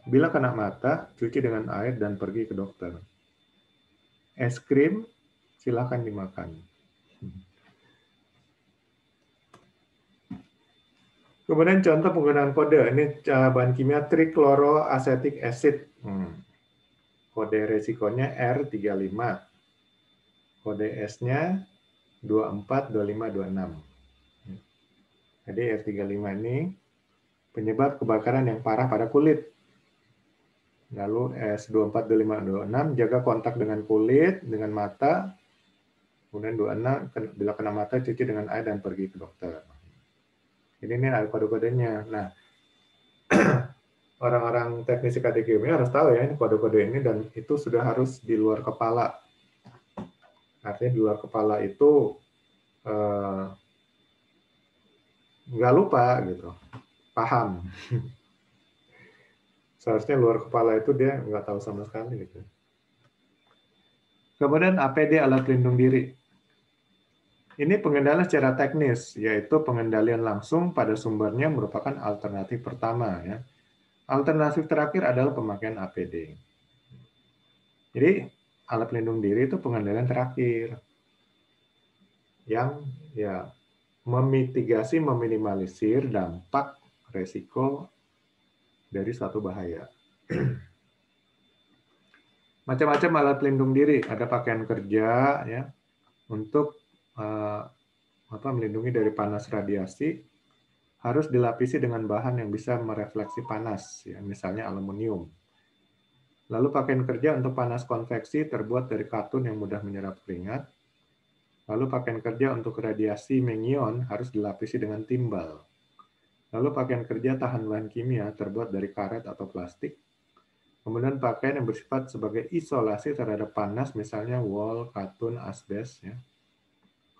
Bila kena mata, cuci dengan air dan pergi ke dokter. Es krim silahkan dimakan. Kemudian contoh penggunaan kode, ini bahan kimia trikloroacetic acid. Hmm. Kode resikonya R35. Kode S-nya 24, 25, 26. Jadi R35 ini penyebab kebakaran yang parah pada kulit Lalu S24, 25, 26, jaga kontak dengan kulit, dengan mata. Kemudian 26, bila kena mata, cuci dengan air dan pergi ke dokter. Ini nih ada kode-kodenya. Nah, orang-orang teknisi ini harus tahu ya ini kode-kode ini dan itu sudah harus di luar kepala. Artinya di luar kepala itu eh, nggak lupa gitu, paham. seharusnya luar kepala itu dia nggak tahu sama sekali gitu. Kemudian APD alat pelindung diri. Ini pengendalian secara teknis, yaitu pengendalian langsung pada sumbernya merupakan alternatif pertama. Ya. Alternatif terakhir adalah pemakaian APD. Jadi alat pelindung diri itu pengendalian terakhir yang ya memitigasi, meminimalisir dampak resiko dari suatu bahaya. Macam-macam alat pelindung diri, ada pakaian kerja ya untuk uh, apa melindungi dari panas radiasi harus dilapisi dengan bahan yang bisa merefleksi panas ya misalnya aluminium. Lalu pakaian kerja untuk panas konveksi terbuat dari katun yang mudah menyerap keringat. Lalu pakaian kerja untuk radiasi mengion harus dilapisi dengan timbal. Lalu pakaian kerja tahan bahan kimia terbuat dari karet atau plastik. Kemudian pakaian yang bersifat sebagai isolasi terhadap panas, misalnya wall, katun, asbes. Ya.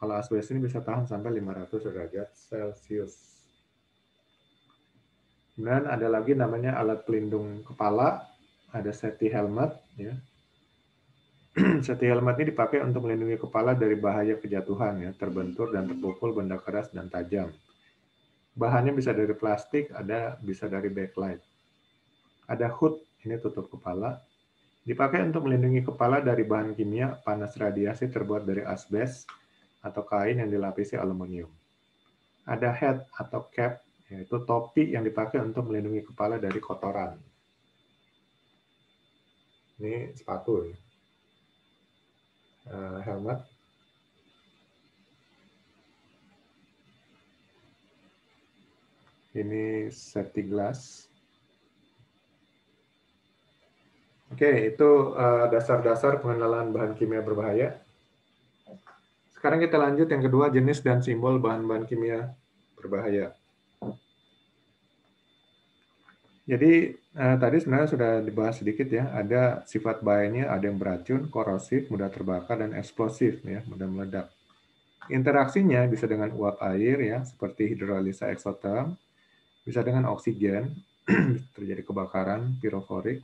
Kalau asbes ini bisa tahan sampai 500 derajat Celcius. Kemudian ada lagi namanya alat pelindung kepala, ada safety helmet. Ya. safety helmet ini dipakai untuk melindungi kepala dari bahaya kejatuhan, ya, terbentur dan terpukul benda keras dan tajam Bahannya bisa dari plastik, ada bisa dari backlight. Ada hood, ini tutup kepala. Dipakai untuk melindungi kepala dari bahan kimia, panas radiasi terbuat dari asbes atau kain yang dilapisi aluminium. Ada head atau cap, yaitu topi yang dipakai untuk melindungi kepala dari kotoran. Ini sepatu. Ya. Eh, helmet Ini safety glass. Oke, itu eh, dasar-dasar pengenalan bahan kimia berbahaya. Sekarang kita lanjut yang kedua, jenis dan simbol bahan-bahan kimia berbahaya. Jadi eh, tadi sebenarnya sudah dibahas sedikit ya, ada sifat bahayanya, ada yang beracun, korosif, mudah terbakar, dan eksplosif ya, mudah meledak. Interaksinya bisa dengan uap air ya, seperti hidrolisa eksoterm, bisa dengan oksigen, terjadi kebakaran piroforik,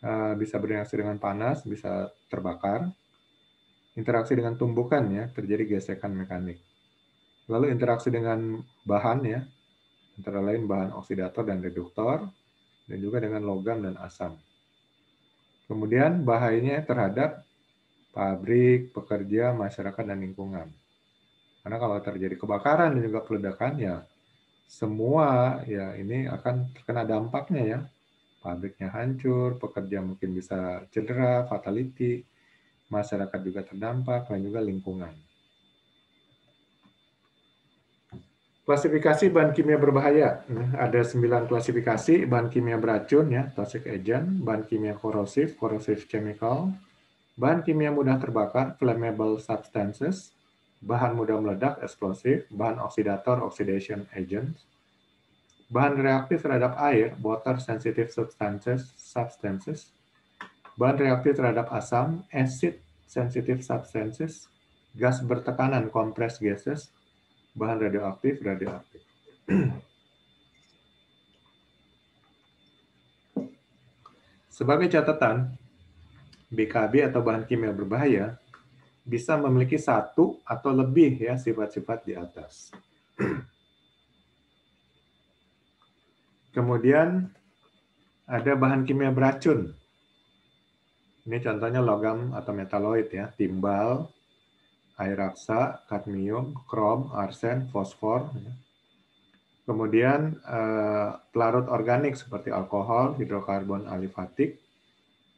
eh, bisa berinteraksi dengan panas, bisa terbakar, interaksi dengan tumbukan ya, terjadi gesekan mekanik. Lalu interaksi dengan bahan ya, antara lain bahan oksidator dan reduktor, dan juga dengan logam dan asam. Kemudian bahayanya terhadap pabrik, pekerja, masyarakat, dan lingkungan. Karena kalau terjadi kebakaran dan juga peledakan, ya semua ya ini akan terkena dampaknya ya. Pabriknya hancur, pekerja mungkin bisa cedera, fatality, masyarakat juga terdampak, dan juga lingkungan. Klasifikasi bahan kimia berbahaya. Ada 9 klasifikasi bahan kimia beracun ya, toxic agent, bahan kimia korosif, corrosive chemical, bahan kimia mudah terbakar, flammable substances, bahan mudah meledak eksplosif, bahan oksidator oxidation agents, bahan reaktif terhadap air water sensitive substances substances, bahan reaktif terhadap asam acid sensitive substances, gas bertekanan compressed gases, bahan radioaktif radioaktif. Sebagai catatan, BKB atau bahan kimia berbahaya bisa memiliki satu atau lebih ya sifat-sifat di atas. Kemudian ada bahan kimia beracun. Ini contohnya logam atau metaloid ya, timbal, air raksa, kadmium, krom, arsen, fosfor. Ya. Kemudian eh, pelarut organik seperti alkohol, hidrokarbon alifatik,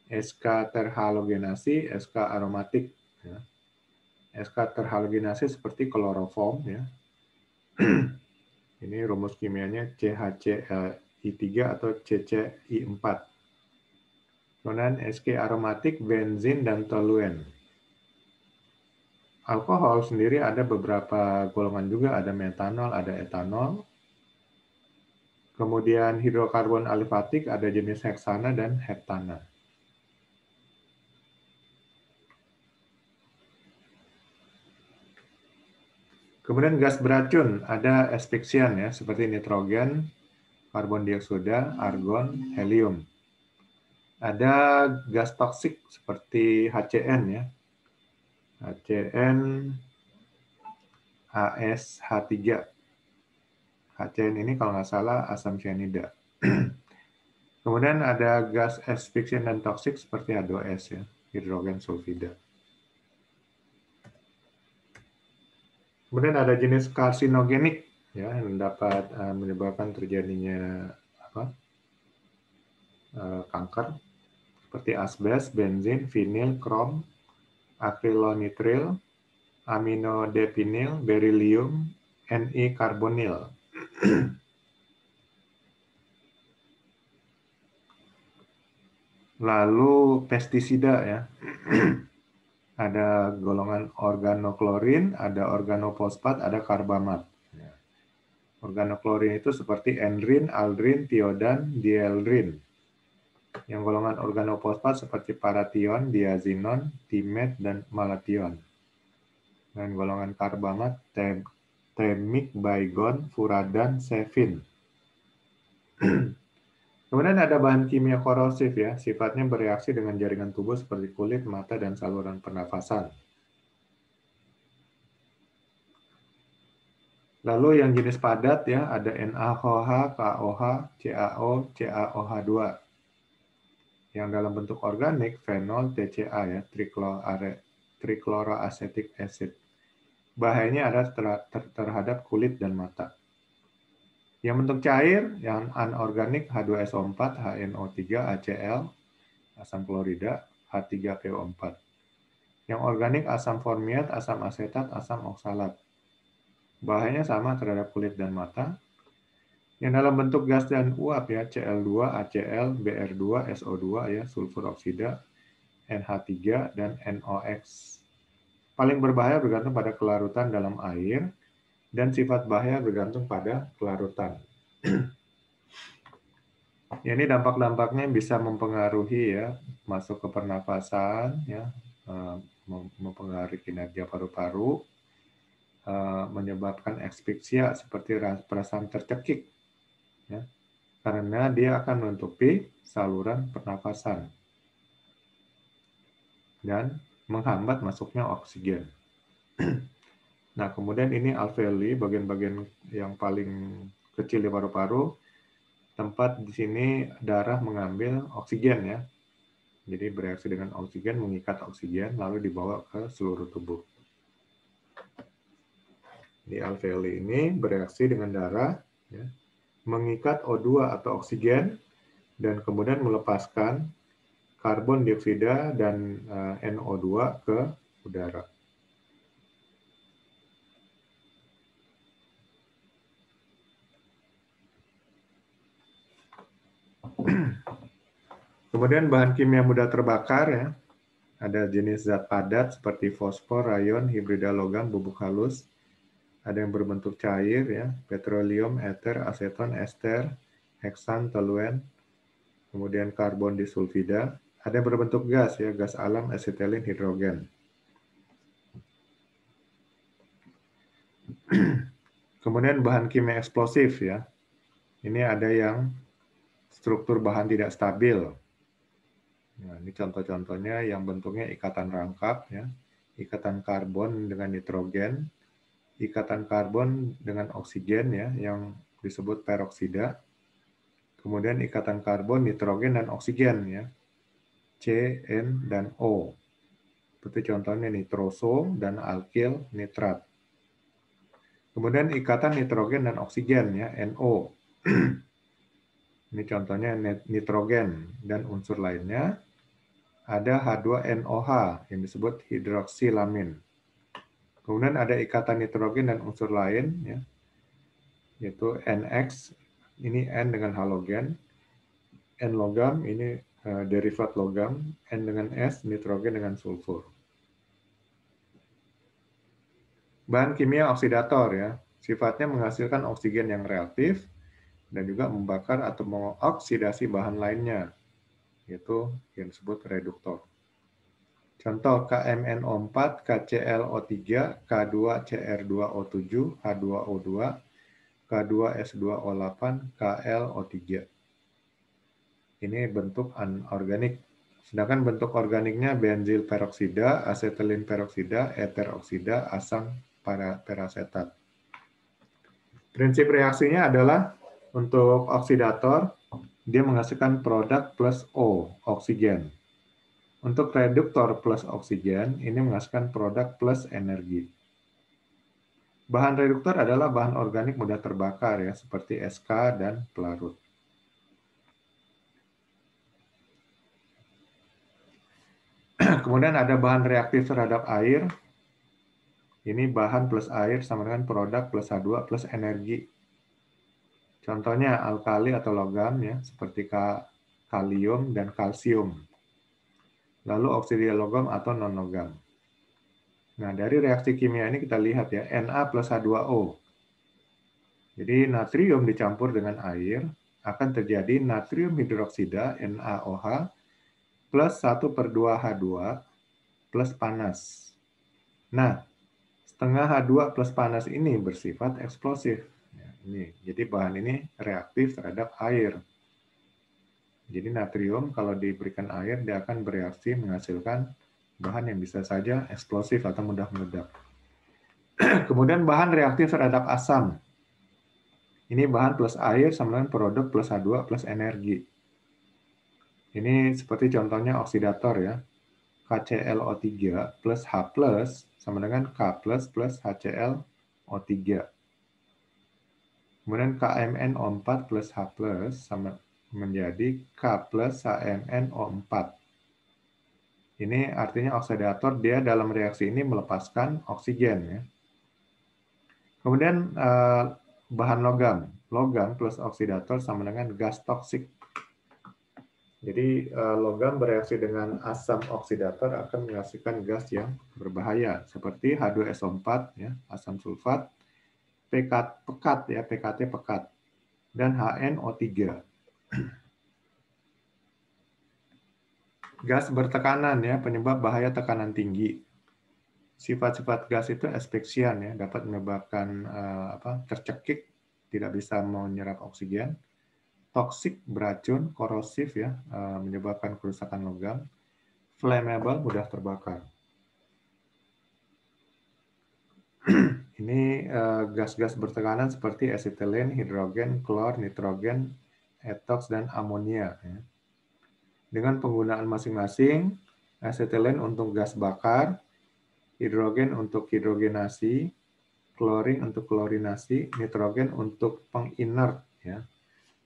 SK terhalogenasi, SK aromatik. Ya. SK terhalogenasi seperti kloroform ya. Ini rumus kimianya CHCI3 atau CCI4. Kemudian SK aromatik, benzin, dan toluen. Alkohol sendiri ada beberapa golongan juga, ada metanol, ada etanol. Kemudian hidrokarbon alifatik ada jenis heksana dan heptana. Kemudian gas beracun ada asfiksian ya seperti nitrogen, karbon dioksida, argon, helium. Ada gas toksik seperti HCN ya. HCN ASH3. HCN ini kalau nggak salah asam cyanida. Kemudian ada gas asfiksian dan toksik seperti H2S ya, hidrogen sulfida. Kemudian ada jenis karsinogenik ya yang dapat uh, menyebabkan terjadinya apa? Eh, kanker seperti asbes, benzin, vinil, krom, akrilonitril, aminodepinil, berilium, NI karbonil. Lalu pestisida ya. ada golongan organoklorin, ada organofosfat, ada karbamat. Ya. Organoklorin itu seperti endrin, aldrin, tiodan, dieldrin. Yang golongan organofosfat seperti paration, diazinon, timet, dan malation. Dan golongan karbamat, tem temik, baygon, furadan, sevin. Kemudian ada bahan kimia korosif ya, sifatnya bereaksi dengan jaringan tubuh seperti kulit, mata, dan saluran pernafasan. Lalu yang jenis padat ya, ada NaOH, KOH, CaO, CaOH2. Yang dalam bentuk organik, fenol, TCA ya, trikloroacetic acid. Bahayanya ada ter terhadap kulit dan mata. Yang bentuk cair, yang anorganik H2SO4, HNO3, ACL, asam klorida, H3PO4. Yang organik asam formiat, asam asetat, asam oksalat. Bahayanya sama terhadap kulit dan mata. Yang dalam bentuk gas dan uap ya, Cl2, ACL, Br2, SO2 ya, sulfur oksida, NH3 dan NOx. Paling berbahaya bergantung pada kelarutan dalam air dan sifat bahaya bergantung pada kelarutan. ini dampak-dampaknya bisa mempengaruhi ya masuk ke pernafasan, ya eh, mempengaruhi kinerja paru-paru eh, menyebabkan ekspeksia seperti perasaan tercekik ya karena dia akan menutupi saluran pernafasan dan menghambat masuknya oksigen. Nah, kemudian ini alveoli, bagian-bagian yang paling kecil di paru-paru. Tempat di sini darah mengambil oksigen ya. Jadi bereaksi dengan oksigen, mengikat oksigen, lalu dibawa ke seluruh tubuh. Di alveoli ini bereaksi dengan darah, ya, mengikat O2 atau oksigen, dan kemudian melepaskan karbon dioksida dan eh, NO2 ke udara. Kemudian bahan kimia mudah terbakar ya. Ada jenis zat padat seperti fosfor, rayon, hibrida logam, bubuk halus. Ada yang berbentuk cair ya, petroleum, ether, aseton, ester, heksan, toluen. Kemudian karbon disulfida. Ada yang berbentuk gas ya, gas alam, acetylene, hidrogen. Kemudian bahan kimia eksplosif ya. Ini ada yang struktur bahan tidak stabil. Nah, ini contoh-contohnya yang bentuknya ikatan rangkap, ya, ikatan karbon dengan nitrogen, ikatan karbon dengan oksigen, ya, yang disebut peroksida, kemudian ikatan karbon, nitrogen, dan oksigen, ya, C, N, dan O. Seperti contohnya nitroso dan alkil nitrat. Kemudian ikatan nitrogen dan oksigen, ya, NO. Ini contohnya nitrogen dan unsur lainnya. Ada H2NOH yang disebut hidroksilamin. Kemudian ada ikatan nitrogen dan unsur lain, ya, yaitu NX, ini N dengan halogen, N logam, ini eh, derivat logam, N dengan S, nitrogen dengan sulfur. Bahan kimia oksidator ya, sifatnya menghasilkan oksigen yang reaktif, dan juga membakar atau mengoksidasi bahan lainnya, yaitu yang disebut reduktor. Contoh KMNO4, KClO3, K2CR2O7, H2O2, K2S2O8, KLO3. Ini bentuk anorganik. Sedangkan bentuk organiknya benzil peroksida, asetilin peroksida, eter oksida, asam para perasetat. Prinsip reaksinya adalah untuk oksidator, dia menghasilkan produk plus O, oksigen. Untuk reduktor plus oksigen, ini menghasilkan produk plus energi. Bahan reduktor adalah bahan organik mudah terbakar ya, seperti SK dan pelarut. Kemudian ada bahan reaktif terhadap air. Ini bahan plus air sama dengan produk plus H2 plus energi Contohnya alkali atau logam ya, seperti kalium dan kalsium. Lalu oksida logam atau non logam. Nah, dari reaksi kimia ini kita lihat ya, Na plus H2O. Jadi natrium dicampur dengan air akan terjadi natrium hidroksida NaOH plus 1 per 2 H2 plus panas. Nah, setengah H2 plus panas ini bersifat eksplosif. Ini, jadi bahan ini reaktif terhadap air. Jadi natrium kalau diberikan air dia akan bereaksi menghasilkan bahan yang bisa saja eksplosif atau mudah meledak. Kemudian bahan reaktif terhadap asam. Ini bahan plus air sama dengan produk plus H2 plus energi. Ini seperti contohnya oksidator ya. KClO3 plus H plus sama dengan K plus plus HClO3. Kemudian KMN O4 plus H plus sama menjadi K plus AMN O4. Ini artinya oksidator dia dalam reaksi ini melepaskan oksigen. Ya. Kemudian eh, bahan logam. Logam plus oksidator sama dengan gas toksik. Jadi eh, logam bereaksi dengan asam oksidator akan menghasilkan gas yang berbahaya seperti H2SO4 ya, asam sulfat pekat pekat ya, PKT pekat dan HNO3. Gas bertekanan ya, penyebab bahaya tekanan tinggi. Sifat-sifat gas itu aspeksian ya, dapat menyebabkan uh, apa? tercekik, tidak bisa menyerap oksigen, toksik, beracun, korosif ya, uh, menyebabkan kerusakan logam, flammable, mudah terbakar. ini eh, gas-gas bertekanan seperti esetilen, hidrogen, klor, nitrogen, etoks, dan amonia. Ya. Dengan penggunaan masing-masing, esetilen untuk gas bakar, hidrogen untuk hidrogenasi, klorin untuk klorinasi, nitrogen untuk penginert. Ya.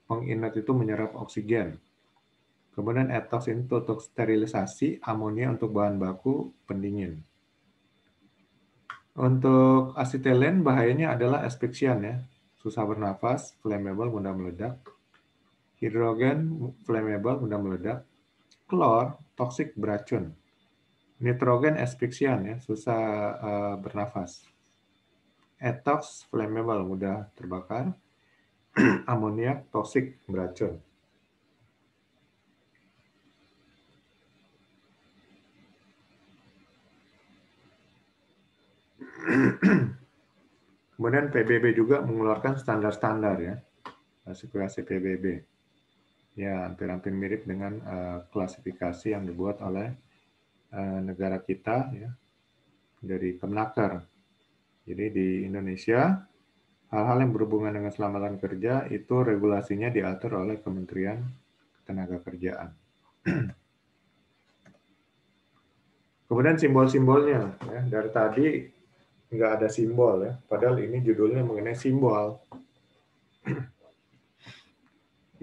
Penginert itu menyerap oksigen. Kemudian etoks itu untuk sterilisasi, amonia untuk bahan baku pendingin. Untuk asetilen bahayanya adalah asphyxian ya, susah bernafas, flammable, mudah meledak. Hidrogen, flammable, mudah meledak. Klor, toksik, beracun. Nitrogen, asphyxian ya, susah uh, eh, bernafas. Etox, flammable, mudah terbakar. Amoniak, toksik, beracun. Kemudian PBB juga mengeluarkan standar-standar ya, klasifikasi PBB. Ya, hampir-hampir mirip dengan uh, klasifikasi yang dibuat oleh uh, negara kita ya, dari Kemnaker. Jadi di Indonesia, hal-hal yang berhubungan dengan keselamatan kerja itu regulasinya diatur oleh Kementerian Tenaga Kerjaan. Kemudian simbol-simbolnya, ya, dari tadi nggak ada simbol ya. Padahal ini judulnya mengenai simbol.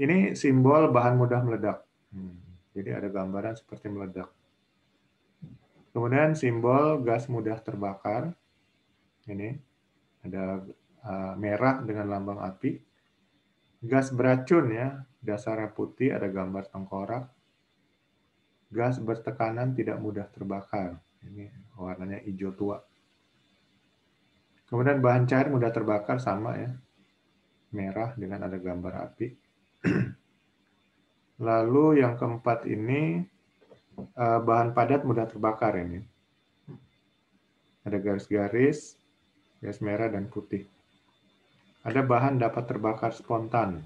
ini simbol bahan mudah meledak. Hmm. Jadi ada gambaran seperti meledak. Kemudian simbol gas mudah terbakar. Ini ada uh, merah dengan lambang api. Gas beracun ya, dasarnya putih ada gambar tengkorak. Gas bertekanan tidak mudah terbakar. Ini warnanya hijau tua. Kemudian bahan cair mudah terbakar sama ya. Merah dengan ada gambar api. Lalu yang keempat ini eh, bahan padat mudah terbakar ini. Ada garis-garis, garis merah dan putih. Ada bahan dapat terbakar spontan.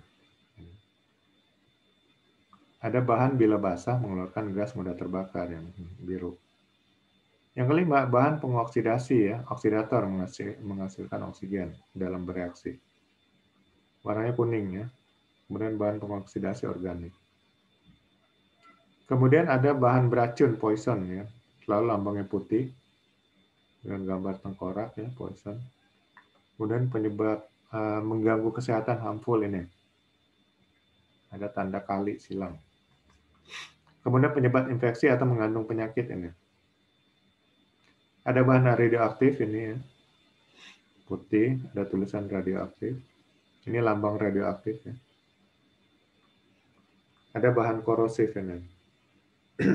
Ada bahan bila basah mengeluarkan gas mudah terbakar yang biru. Yang kelima, bahan pengoksidasi ya, oksidator menghasilkan oksigen dalam bereaksi. Warnanya kuning ya. Kemudian bahan pengoksidasi organik. Kemudian ada bahan beracun poison ya. Lalu lambangnya putih dengan gambar tengkorak ya poison. Kemudian penyebab uh, mengganggu kesehatan harmful ini. Ada tanda kali silang. Kemudian penyebab infeksi atau mengandung penyakit ini ada bahan radioaktif ini ya. Putih, ada tulisan radioaktif. Ini lambang radioaktif ya. Ada bahan korosif ini.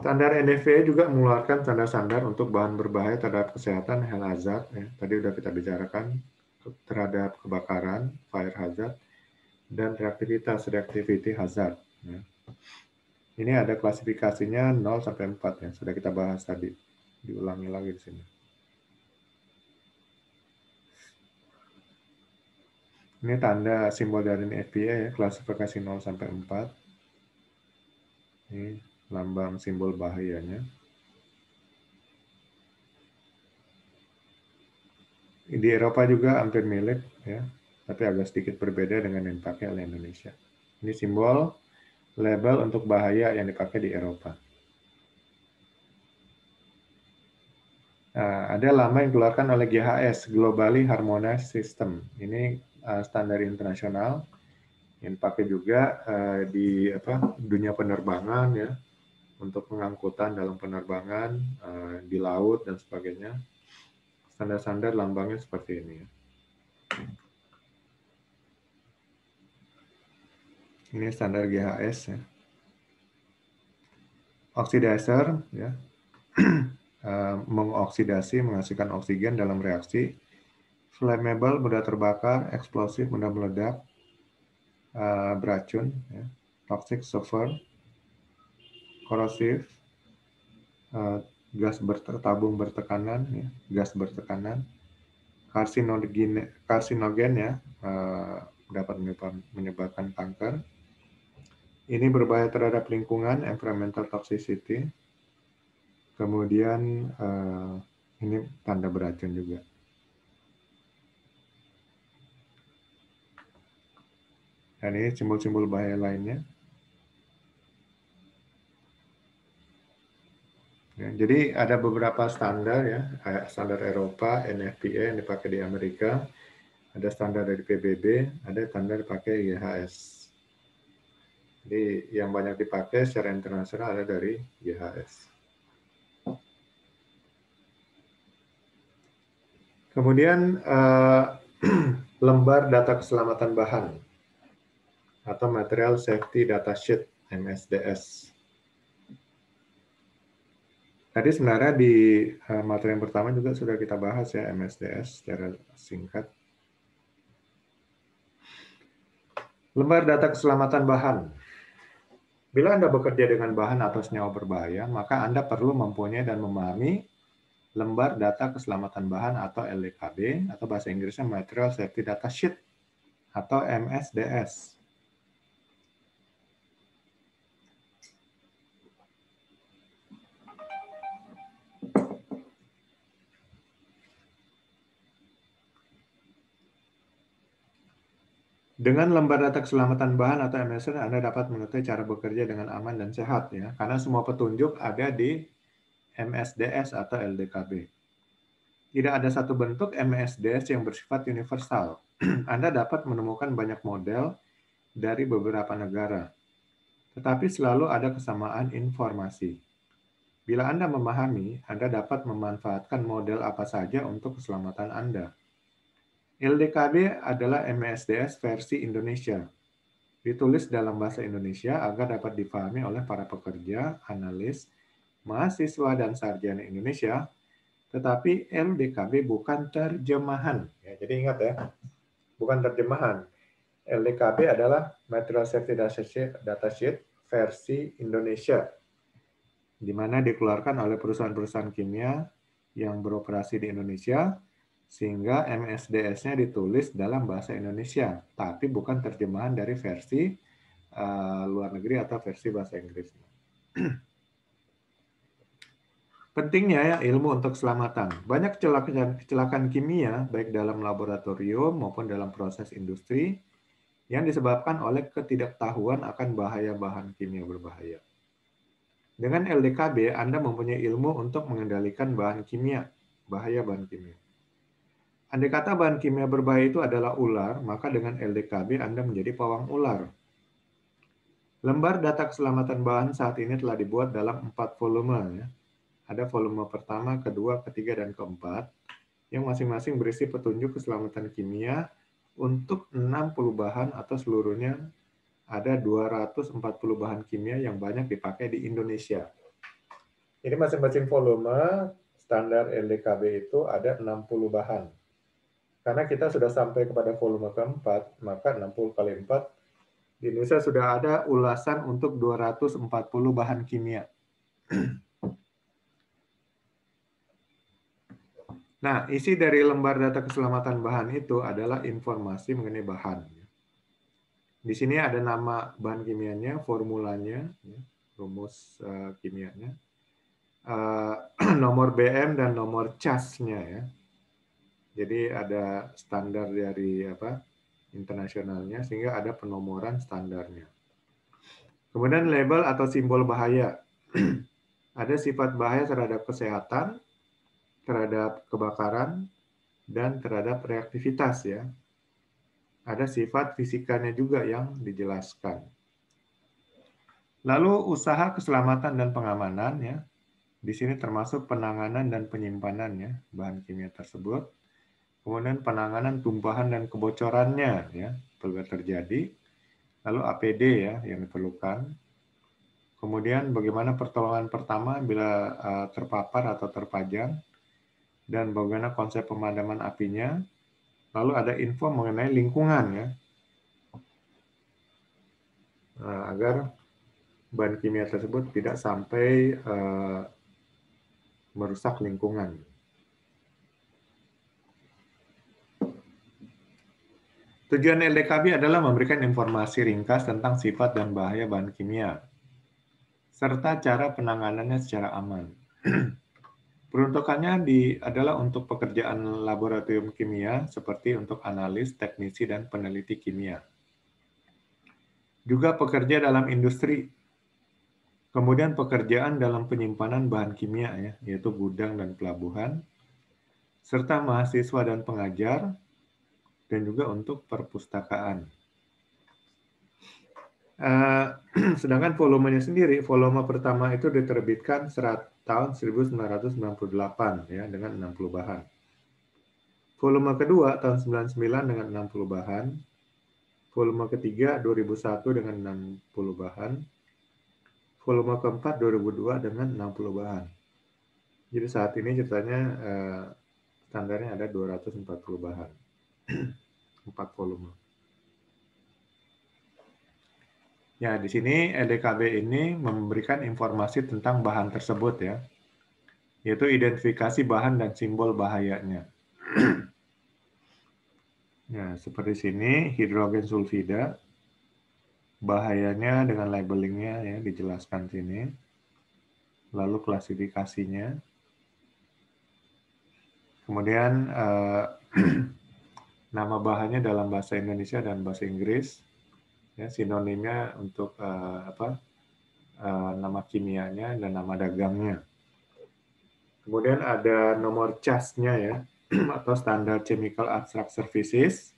Standar NFA juga mengeluarkan standar-standar untuk bahan berbahaya terhadap kesehatan, health hazard. Ya. Tadi sudah kita bicarakan terhadap kebakaran, fire hazard, dan reaktivitas, reactivity hazard. Ya. Ini ada klasifikasinya 0 sampai 4 ya, sudah kita bahas tadi. Diulangi lagi di sini. Ini tanda simbol dari FPA ya, klasifikasi 0 sampai 4. Ini lambang simbol bahayanya. Di Eropa juga hampir milik ya, tapi agak sedikit berbeda dengan yang dipakai oleh Indonesia. Ini simbol Label untuk bahaya yang dipakai di Eropa. Nah, ada lama yang dikeluarkan oleh GHS, Globally Harmonized System. Ini uh, standar internasional yang dipakai juga uh, di apa dunia penerbangan ya untuk pengangkutan dalam penerbangan uh, di laut dan sebagainya. Standar-standar lambangnya seperti ini. Ya. ini standar GHS ya. Oksidaser ya. Eh, mengoksidasi menghasilkan oksigen dalam reaksi flammable mudah terbakar, eksplosif mudah meledak, eh, beracun, ya. toxic sulfur, korosif, eh, gas bertabung bertekanan, ya. gas bertekanan, karsinogen, karsinogen ya dapat menyebabkan kanker ini berbahaya terhadap lingkungan, environmental toxicity. Kemudian uh, ini tanda beracun juga. Dan ini simbol-simbol bahaya lainnya. Ya, jadi ada beberapa standar ya, standar Eropa, NFPA yang dipakai di Amerika, ada standar dari PBB, ada standar dipakai IHS. Jadi yang banyak dipakai secara internasional adalah dari GHS. Kemudian eh, lembar data keselamatan bahan atau Material Safety Data Sheet MSDS. Tadi sebenarnya di eh, materi yang pertama juga sudah kita bahas ya MSDS secara singkat. Lembar data keselamatan bahan Bila Anda bekerja dengan bahan atau senyawa berbahaya, maka Anda perlu mempunyai dan memahami lembar data keselamatan bahan atau LDKB e atau bahasa Inggrisnya Material Safety Data Sheet atau MSDS. Dengan lembar data keselamatan bahan atau MSN, Anda dapat mengetahui cara bekerja dengan aman dan sehat ya, karena semua petunjuk ada di MSDS atau LDKB. Tidak ada satu bentuk MSDS yang bersifat universal. Anda dapat menemukan banyak model dari beberapa negara, tetapi selalu ada kesamaan informasi. Bila Anda memahami, Anda dapat memanfaatkan model apa saja untuk keselamatan Anda. LDKB adalah MSDS versi Indonesia. Ditulis dalam bahasa Indonesia agar dapat dipahami oleh para pekerja, analis, mahasiswa, dan sarjana Indonesia. Tetapi LDKB bukan terjemahan. Ya, jadi ingat ya, bukan terjemahan. LDKB adalah Material Safety Data Sheet versi Indonesia, di mana dikeluarkan oleh perusahaan-perusahaan kimia yang beroperasi di Indonesia sehingga MSDS-nya ditulis dalam bahasa Indonesia, tapi bukan terjemahan dari versi uh, luar negeri atau versi bahasa Inggris. Pentingnya ya ilmu untuk keselamatan. Banyak kecelakaan, kecelakaan kimia baik dalam laboratorium maupun dalam proses industri yang disebabkan oleh ketidaktahuan akan bahaya bahan kimia berbahaya. Dengan LDKB, Anda mempunyai ilmu untuk mengendalikan bahan kimia, bahaya bahan kimia. Andai kata bahan kimia berbahaya itu adalah ular, maka dengan LDKB Anda menjadi pawang ular. Lembar data keselamatan bahan saat ini telah dibuat dalam empat volume. Ya. Ada volume pertama, kedua, ketiga, dan keempat, yang masing-masing berisi petunjuk keselamatan kimia untuk 60 bahan atau seluruhnya ada 240 bahan kimia yang banyak dipakai di Indonesia. Ini masing-masing volume standar LDKB itu ada 60 bahan. Karena kita sudah sampai kepada volume keempat, maka 60 kali 4, di Indonesia sudah ada ulasan untuk 240 bahan kimia. Nah, isi dari lembar data keselamatan bahan itu adalah informasi mengenai bahan. Di sini ada nama bahan kimianya, formulanya, ya, rumus eh, kimianya, eh, nomor BM dan nomor casnya ya. Jadi ada standar dari apa internasionalnya sehingga ada penomoran standarnya. Kemudian label atau simbol bahaya. ada sifat bahaya terhadap kesehatan, terhadap kebakaran, dan terhadap reaktivitas ya. Ada sifat fisikanya juga yang dijelaskan. Lalu usaha keselamatan dan pengamanan ya. Di sini termasuk penanganan dan penyimpanannya bahan kimia tersebut kemudian penanganan tumpahan dan kebocorannya ya perlu terjadi, lalu APD ya yang diperlukan, kemudian bagaimana pertolongan pertama bila uh, terpapar atau terpajang, dan bagaimana konsep pemadaman apinya, lalu ada info mengenai lingkungan ya, nah, agar bahan kimia tersebut tidak sampai uh, merusak lingkungan. Tujuan LDKB adalah memberikan informasi ringkas tentang sifat dan bahaya bahan kimia, serta cara penanganannya secara aman. Peruntukannya di, adalah untuk pekerjaan laboratorium kimia, seperti untuk analis, teknisi, dan peneliti kimia. Juga pekerja dalam industri, Kemudian pekerjaan dalam penyimpanan bahan kimia ya, yaitu gudang dan pelabuhan, serta mahasiswa dan pengajar, dan juga untuk perpustakaan. Uh, sedangkan volumenya sendiri, volume pertama itu diterbitkan serat, tahun 1998 ya dengan 60 bahan. Volume kedua tahun 99 dengan 60 bahan. Volume ketiga 2001 dengan 60 bahan. Volume keempat 2002 dengan 60 bahan. Jadi saat ini ceritanya eh, standarnya ada 240 bahan. 4 volume. Ya, di sini LDKB ini memberikan informasi tentang bahan tersebut ya, yaitu identifikasi bahan dan simbol bahayanya. ya, seperti sini hidrogen sulfida, bahayanya dengan labelingnya ya dijelaskan sini, lalu klasifikasinya, kemudian eh, nama bahannya dalam bahasa Indonesia dan bahasa Inggris. Ya, sinonimnya untuk uh, apa? Uh, nama kimianya dan nama dagangnya. Kemudian ada nomor cas ya atau standar chemical abstract services.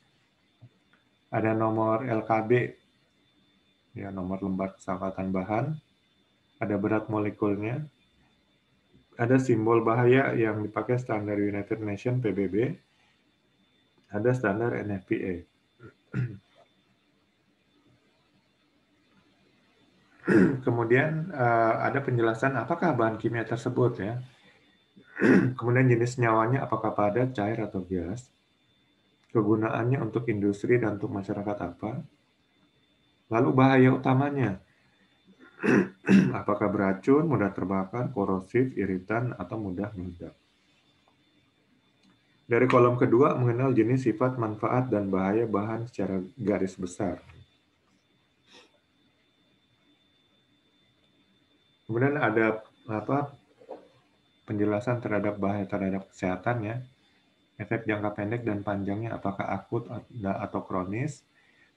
Ada nomor LKB ya nomor lembar kesangkatan bahan. Ada berat molekulnya. Ada simbol bahaya yang dipakai standar United Nations PBB ada standar NFPA. Kemudian eh, ada penjelasan apakah bahan kimia tersebut ya. Kemudian jenis nyawanya apakah padat, cair atau gas. Kegunaannya untuk industri dan untuk masyarakat apa. Lalu bahaya utamanya apakah beracun, mudah terbakar, korosif, iritan atau mudah meledak. Dari kolom kedua, mengenal jenis, sifat, manfaat, dan bahaya bahan secara garis besar. Kemudian ada apa penjelasan terhadap bahaya terhadap kesehatan ya. Efek jangka pendek dan panjangnya apakah akut atau kronis,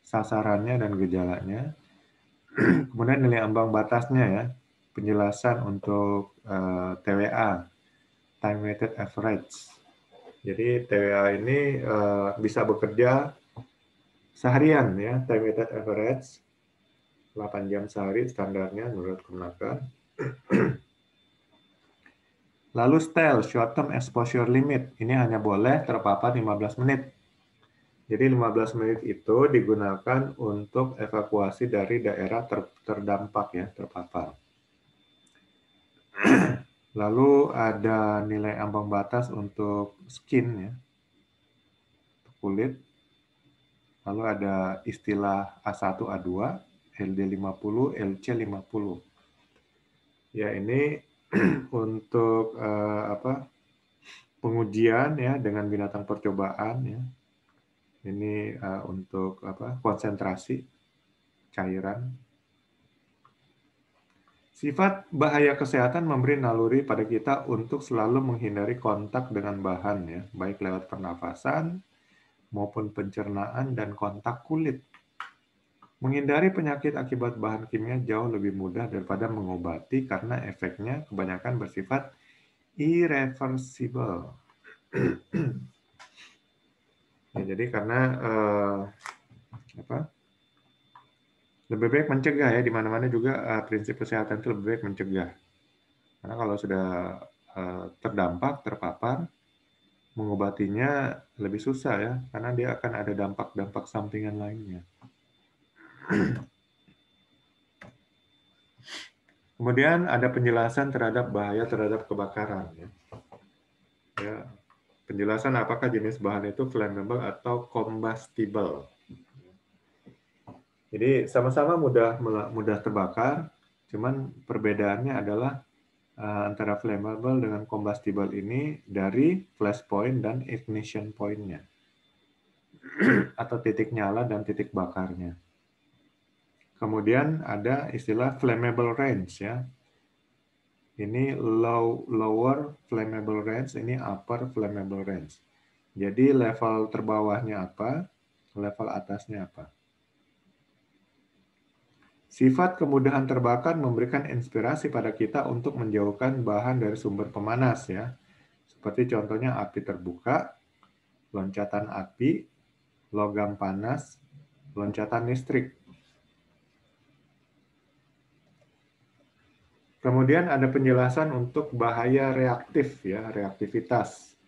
sasarannya dan gejalanya. Kemudian nilai ambang batasnya ya, penjelasan untuk uh, eh, TWA, time weighted average jadi TWA ini uh, bisa bekerja seharian ya, time weighted average 8 jam sehari standarnya menurut kemenaker. Lalu style short term exposure limit ini hanya boleh terpapar 15 menit. Jadi 15 menit itu digunakan untuk evakuasi dari daerah ter terdampak ya, terpapar. Lalu ada nilai ambang batas untuk skin ya, kulit. Lalu ada istilah A1, A2, LD50, LC50. Ya ini untuk uh, apa pengujian ya dengan binatang percobaan ya. Ini uh, untuk apa konsentrasi cairan Sifat bahaya kesehatan memberi naluri pada kita untuk selalu menghindari kontak dengan bahan ya, baik lewat pernafasan maupun pencernaan dan kontak kulit. Menghindari penyakit akibat bahan kimia jauh lebih mudah daripada mengobati karena efeknya kebanyakan bersifat irreversible. ya, jadi karena uh, apa? lebih baik mencegah ya di mana-mana juga uh, prinsip kesehatan itu lebih baik mencegah karena kalau sudah uh, terdampak terpapar mengobatinya lebih susah ya karena dia akan ada dampak-dampak sampingan lainnya kemudian ada penjelasan terhadap bahaya terhadap kebakaran ya, ya penjelasan apakah jenis bahan itu flammable atau combustible jadi sama-sama mudah mudah terbakar, cuman perbedaannya adalah uh, antara flammable dengan combustible ini dari flash point dan ignition pointnya atau titik nyala dan titik bakarnya. Kemudian ada istilah flammable range ya. Ini low lower flammable range, ini upper flammable range. Jadi level terbawahnya apa, level atasnya apa. Sifat kemudahan terbakar memberikan inspirasi pada kita untuk menjauhkan bahan dari sumber pemanas ya. Seperti contohnya api terbuka, loncatan api, logam panas, loncatan listrik. Kemudian ada penjelasan untuk bahaya reaktif ya, reaktivitas.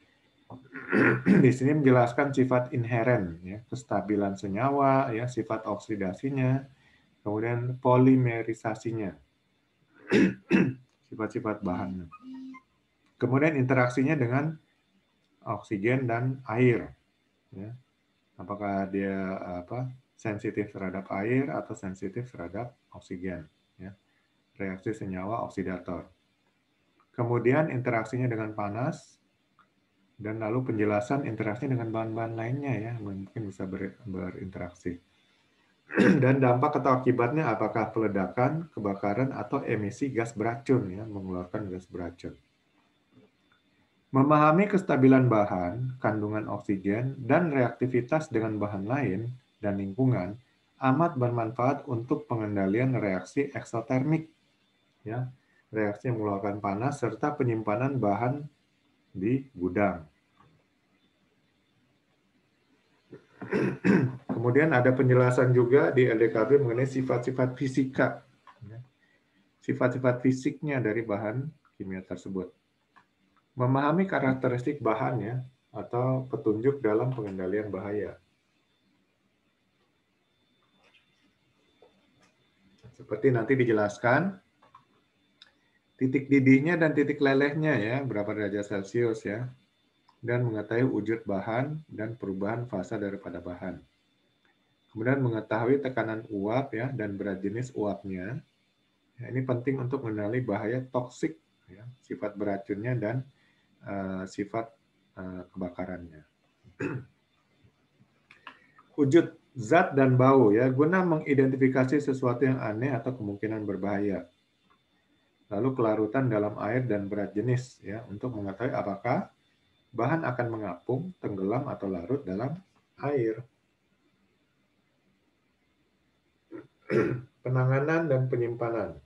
Di sini menjelaskan sifat inheren ya, kestabilan senyawa ya, sifat oksidasinya, kemudian polimerisasinya, sifat-sifat bahannya. Kemudian interaksinya dengan oksigen dan air. Ya. Apakah dia apa sensitif terhadap air atau sensitif terhadap oksigen. Ya. Reaksi senyawa oksidator. Kemudian interaksinya dengan panas, dan lalu penjelasan interaksi dengan bahan-bahan lainnya ya, mungkin bisa ber, berinteraksi. dan dampak atau akibatnya apakah peledakan, kebakaran atau emisi gas beracun ya, mengeluarkan gas beracun. Memahami kestabilan bahan, kandungan oksigen dan reaktivitas dengan bahan lain dan lingkungan amat bermanfaat untuk pengendalian reaksi eksotermik ya, reaksi yang mengeluarkan panas serta penyimpanan bahan di gudang. Kemudian ada penjelasan juga di LDKB mengenai sifat-sifat fisika. Ya. Sifat-sifat fisiknya dari bahan kimia tersebut. Memahami karakteristik bahannya atau petunjuk dalam pengendalian bahaya. Seperti nanti dijelaskan, titik didihnya dan titik lelehnya ya, berapa derajat Celcius ya, dan mengetahui wujud bahan dan perubahan fase daripada bahan. Kemudian mengetahui tekanan uap ya dan berat jenis uapnya. Ya, ini penting untuk mengenali bahaya toksik, ya, sifat beracunnya dan uh, sifat uh, kebakarannya. wujud zat dan bau ya guna mengidentifikasi sesuatu yang aneh atau kemungkinan berbahaya. Lalu kelarutan dalam air dan berat jenis ya untuk mengetahui apakah bahan akan mengapung, tenggelam, atau larut dalam air. Penanganan dan penyimpanan.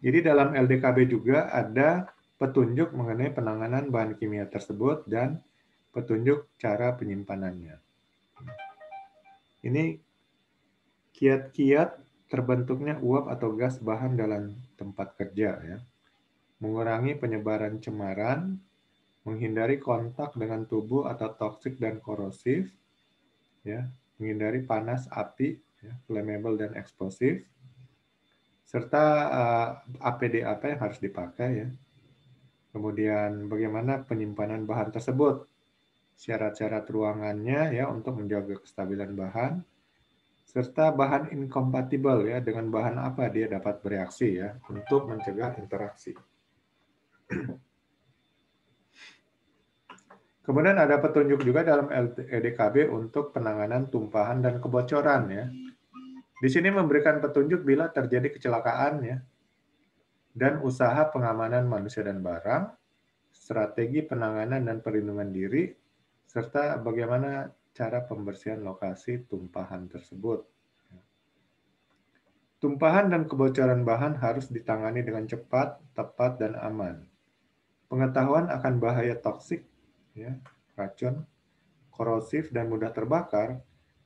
Jadi dalam LDKB juga ada petunjuk mengenai penanganan bahan kimia tersebut dan petunjuk cara penyimpanannya. Ini kiat-kiat terbentuknya uap atau gas bahan dalam tempat kerja ya. Mengurangi penyebaran cemaran, menghindari kontak dengan tubuh atau toksik dan korosif, ya, menghindari panas, api, ya, flammable dan eksplosif, serta uh, eh, APD apa yang harus dipakai ya. Kemudian bagaimana penyimpanan bahan tersebut, syarat-syarat ruangannya ya untuk menjaga kestabilan bahan, serta bahan incompatible, ya dengan bahan apa dia dapat bereaksi ya untuk mencegah interaksi. Kemudian ada petunjuk juga dalam EDKB untuk penanganan tumpahan dan kebocoran ya. Di sini memberikan petunjuk bila terjadi kecelakaan ya. Dan usaha pengamanan manusia dan barang, strategi penanganan dan perlindungan diri, serta bagaimana cara pembersihan lokasi tumpahan tersebut. Tumpahan dan kebocoran bahan harus ditangani dengan cepat, tepat, dan aman. Pengetahuan akan bahaya toksik ya, racun, korosif dan mudah terbakar,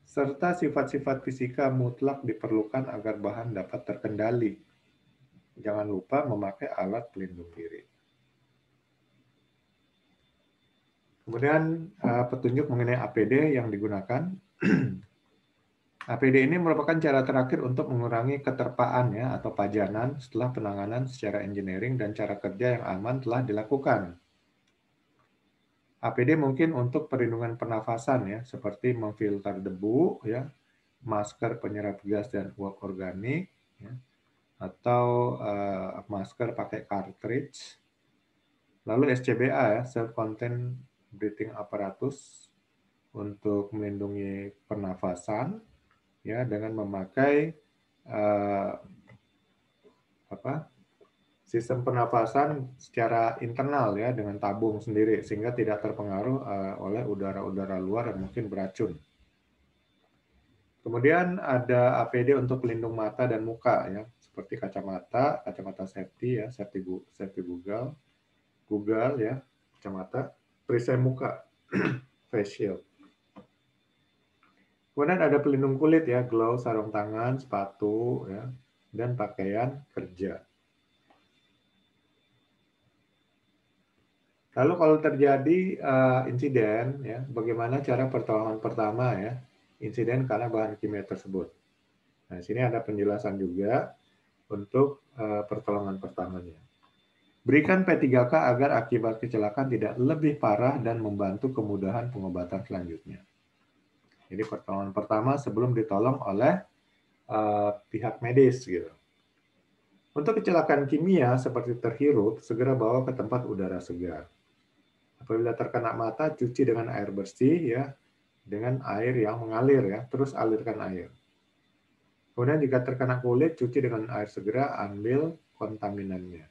serta sifat-sifat fisika mutlak diperlukan agar bahan dapat terkendali. Jangan lupa memakai alat pelindung diri. Kemudian eh, petunjuk mengenai APD yang digunakan. APD ini merupakan cara terakhir untuk mengurangi keterpaan ya atau pajanan setelah penanganan secara engineering dan cara kerja yang aman telah dilakukan. APD mungkin untuk perlindungan pernafasan ya, seperti memfilter debu ya, masker penyerap gas dan uap organik ya, atau uh, masker pakai cartridge. Lalu SCBA ya, self contained breathing apparatus untuk melindungi pernafasan ya dengan memakai uh, apa? sistem pernapasan secara internal ya dengan tabung sendiri sehingga tidak terpengaruh eh, oleh udara-udara luar yang mungkin beracun. Kemudian ada APD untuk pelindung mata dan muka ya, seperti kacamata, kacamata safety ya, safety bu safety Google, Google ya, kacamata, perisai muka, face shield. Kemudian ada pelindung kulit ya, glow, sarung tangan, sepatu ya, dan pakaian kerja. Lalu kalau terjadi uh, insiden, ya, bagaimana cara pertolongan pertama ya insiden karena bahan kimia tersebut. Nah, sini ada penjelasan juga untuk uh, pertolongan pertamanya. Berikan P3K agar akibat kecelakaan tidak lebih parah dan membantu kemudahan pengobatan selanjutnya. Jadi pertolongan pertama sebelum ditolong oleh uh, pihak medis gitu. Untuk kecelakaan kimia seperti terhirup, segera bawa ke tempat udara segar. Apabila terkena mata, cuci dengan air bersih ya, dengan air yang mengalir ya, terus alirkan air. Kemudian jika terkena kulit, cuci dengan air segera, ambil kontaminannya.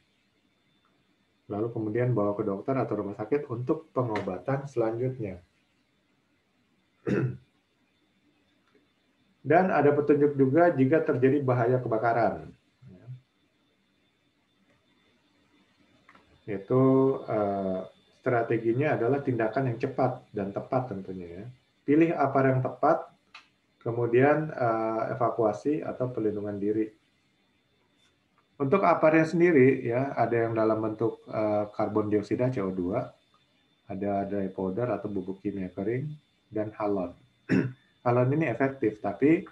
Lalu kemudian bawa ke dokter atau rumah sakit untuk pengobatan selanjutnya. Dan ada petunjuk juga jika terjadi bahaya kebakaran. Ya. yaitu. eh, strateginya adalah tindakan yang cepat dan tepat tentunya ya. Pilih apa yang tepat, kemudian uh, evakuasi atau pelindungan diri. Untuk aparnya sendiri ya ada yang dalam bentuk uh, karbon dioksida CO2, ada dry powder atau bubuk kimia kering dan halon. halon ini efektif tapi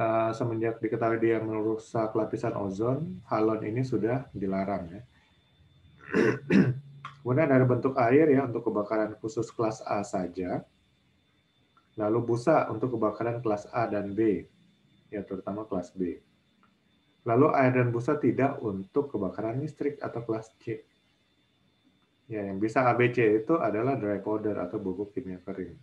uh, semenjak diketahui dia merusak lapisan ozon, halon ini sudah dilarang ya. Kemudian ada bentuk air ya untuk kebakaran khusus kelas A saja. Lalu busa untuk kebakaran kelas A dan B, ya terutama kelas B. Lalu air dan busa tidak untuk kebakaran listrik atau kelas C. Ya, yang bisa ABC itu adalah dry powder atau bubuk kimia kering.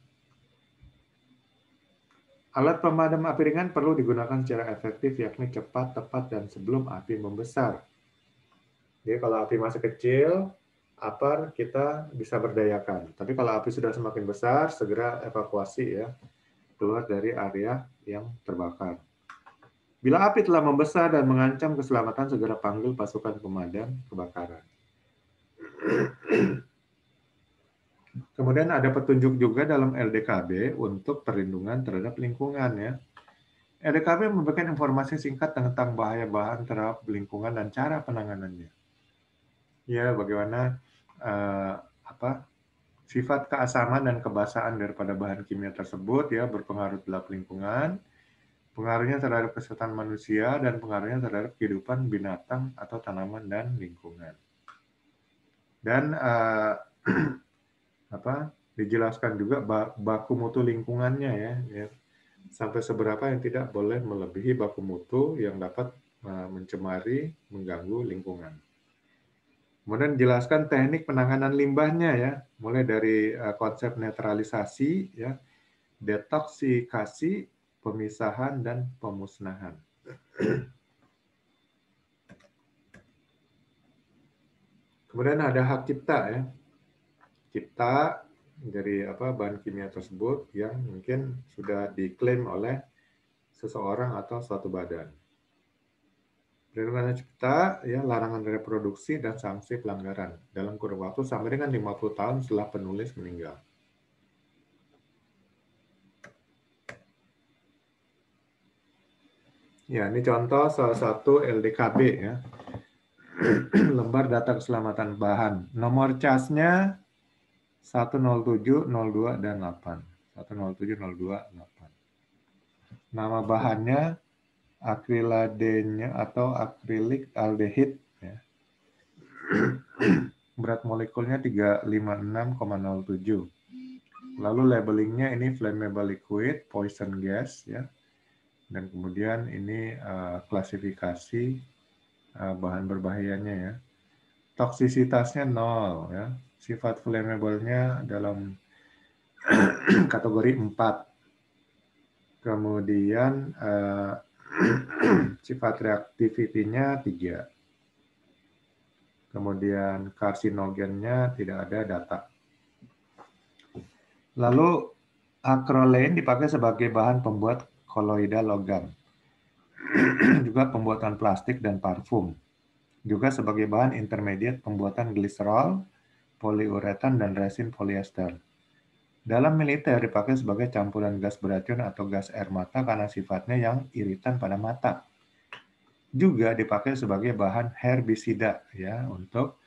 Alat pemadam api ringan perlu digunakan secara efektif, yakni cepat, tepat, dan sebelum api membesar. Jadi kalau api masih kecil, apar kita bisa berdayakan. Tapi kalau api sudah semakin besar, segera evakuasi ya, keluar dari area yang terbakar. Bila api telah membesar dan mengancam keselamatan, segera panggil pasukan pemadam kebakaran. Kemudian ada petunjuk juga dalam LDKB untuk perlindungan terhadap lingkungan ya. LDKB memberikan informasi singkat tentang bahaya bahan terhadap lingkungan dan cara penanganannya Ya, bagaimana, uh, apa, sifat keasaman dan kebasaan daripada bahan kimia tersebut ya berpengaruh terhadap lingkungan, pengaruhnya terhadap kesehatan manusia, dan pengaruhnya terhadap kehidupan binatang atau tanaman dan lingkungan. Dan, uh, apa, dijelaskan juga baku mutu lingkungannya ya ya, sampai seberapa yang tidak boleh melebihi baku mutu yang dapat, eh, mencemari, mengganggu lingkungan. Kemudian jelaskan teknik penanganan limbahnya ya, mulai dari eh, konsep netralisasi ya, detoksikasi, pemisahan dan pemusnahan. Kemudian ada hak cipta ya. Cipta dari apa bahan kimia tersebut yang mungkin sudah diklaim oleh seseorang atau suatu badan. Perintah cipta, ya, larangan reproduksi, dan sanksi pelanggaran dalam kurun waktu sampai dengan 50 tahun setelah penulis meninggal. Ya, ini contoh salah satu LDKB ya. Lembar data keselamatan bahan. Nomor casnya 10702 dan 8. 107, 8. Nama bahannya akriladenya atau akrilik aldehid ya. berat molekulnya 356,07 lalu labelingnya ini flammable liquid poison gas ya dan kemudian ini uh, klasifikasi uh, bahan berbahayanya ya toksisitasnya nol ya sifat flammable-nya dalam kategori 4 kemudian uh, sifat reaktivitinya tiga. Kemudian karsinogennya tidak ada data. Lalu akrolein dipakai sebagai bahan pembuat koloidal logam. juga pembuatan plastik dan parfum. Juga sebagai bahan intermediate pembuatan gliserol, poliuretan, dan resin polyester. Dalam militer dipakai sebagai campuran gas beracun atau gas air mata karena sifatnya yang iritan pada mata. Juga dipakai sebagai bahan herbisida ya untuk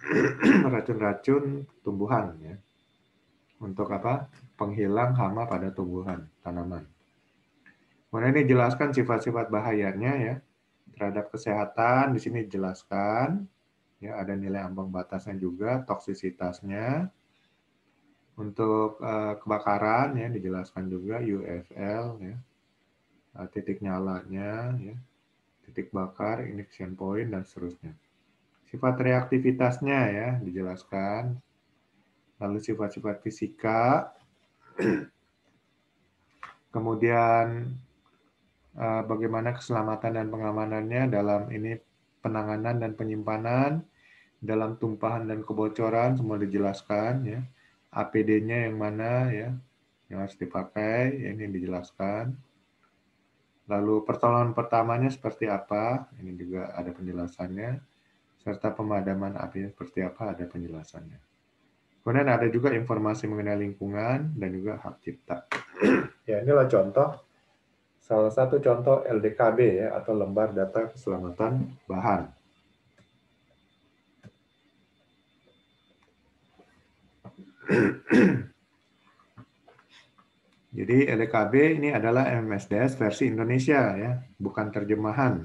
racun-racun tumbuhan ya. Untuk apa? Penghilang hama pada tumbuhan, tanaman. Kemudian ini jelaskan sifat-sifat bahayanya ya terhadap kesehatan di sini jelaskan ya ada nilai ambang batasnya juga toksisitasnya untuk uh, kebakaran ya dijelaskan juga UFL ya. Uh, titik nyalanya ya. Titik bakar, ignition point dan seterusnya. Sifat reaktivitasnya ya dijelaskan. Lalu sifat-sifat fisika. Kemudian uh, bagaimana keselamatan dan pengamanannya dalam ini penanganan dan penyimpanan dalam tumpahan dan kebocoran semua dijelaskan ya APD-nya yang mana ya yang harus dipakai, ya, ini dijelaskan. Lalu pertolongan pertamanya seperti apa, ini juga ada penjelasannya. Serta pemadaman apinya seperti apa, ada penjelasannya. Kemudian ada juga informasi mengenai lingkungan dan juga hak cipta. Ya, inilah contoh, salah satu contoh LDKB ya, atau Lembar Data Keselamatan Bahan. Jadi LKB e ini adalah MSDS versi Indonesia ya, bukan terjemahan.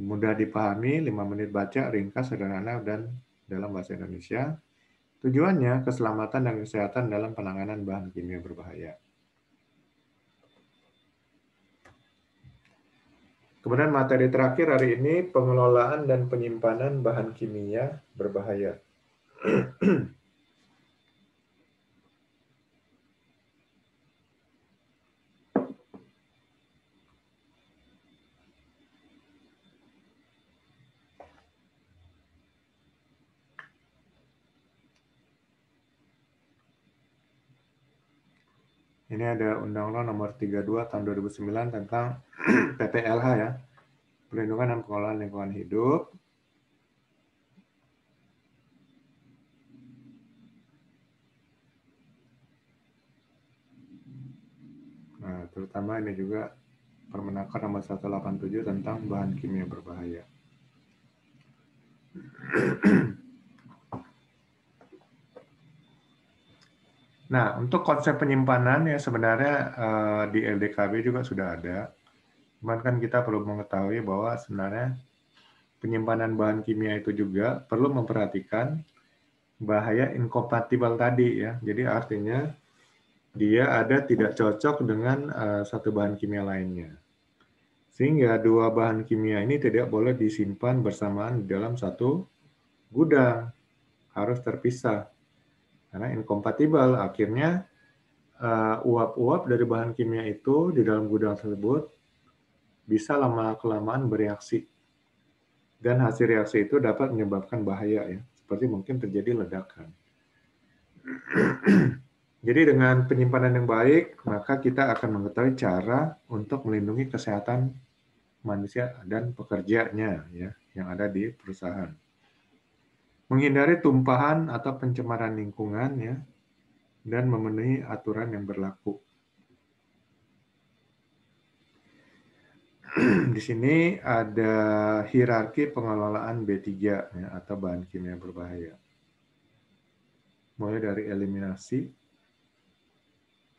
Mudah dipahami, lima menit baca, ringkas, sederhana, dan dalam bahasa Indonesia. Tujuannya keselamatan dan kesehatan dalam penanganan bahan kimia berbahaya. Kemudian materi terakhir hari ini pengelolaan dan penyimpanan bahan kimia berbahaya. Ini ada Undang-Undang Nomor 32 Tahun 2009 tentang PPLH ya, Perlindungan dan Pengelolaan Lingkungan Hidup. Nah, terutama ini juga Permenaker nomor 187 tentang bahan kimia berbahaya. Nah, untuk konsep penyimpanan ya sebenarnya uh, di LDKB juga sudah ada. Cuman kan kita perlu mengetahui bahwa sebenarnya penyimpanan bahan kimia itu juga perlu memperhatikan bahaya inkompatibel tadi ya. Jadi artinya dia ada tidak cocok dengan uh, satu bahan kimia lainnya. Sehingga dua bahan kimia ini tidak boleh disimpan bersamaan di dalam satu gudang. Harus terpisah karena incompatible akhirnya eh, uap-uap uh, dari bahan kimia itu di dalam gudang tersebut bisa lama-kelamaan bereaksi. Dan hasil reaksi itu dapat menyebabkan bahaya ya, seperti mungkin terjadi ledakan. Jadi dengan penyimpanan yang baik, maka kita akan mengetahui cara untuk melindungi kesehatan manusia dan pekerjanya ya yang ada di perusahaan menghindari tumpahan atau pencemaran lingkungan ya dan memenuhi aturan yang berlaku. Di sini ada hierarki pengelolaan B3 ya, atau bahan kimia berbahaya. Mulai dari eliminasi,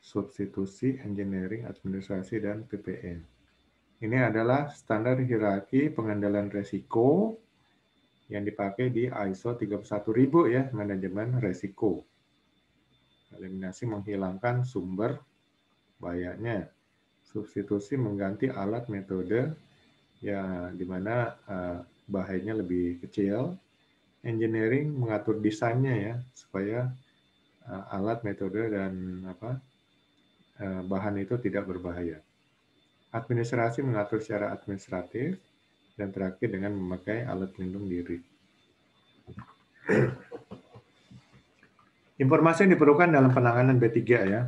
substitusi, engineering, administrasi, dan PPN. E. Ini adalah standar hierarki pengendalian resiko yang dipakai di ISO 31000 ya, manajemen resiko. Eliminasi menghilangkan sumber bahayanya, Substitusi mengganti alat metode ya di mana uh, eh, bahayanya lebih kecil. Engineering mengatur desainnya ya supaya uh, alat metode dan apa uh, bahan itu tidak berbahaya. Administrasi mengatur secara administratif dan terakhir dengan memakai alat pelindung diri. Informasi yang diperlukan dalam penanganan B3 ya.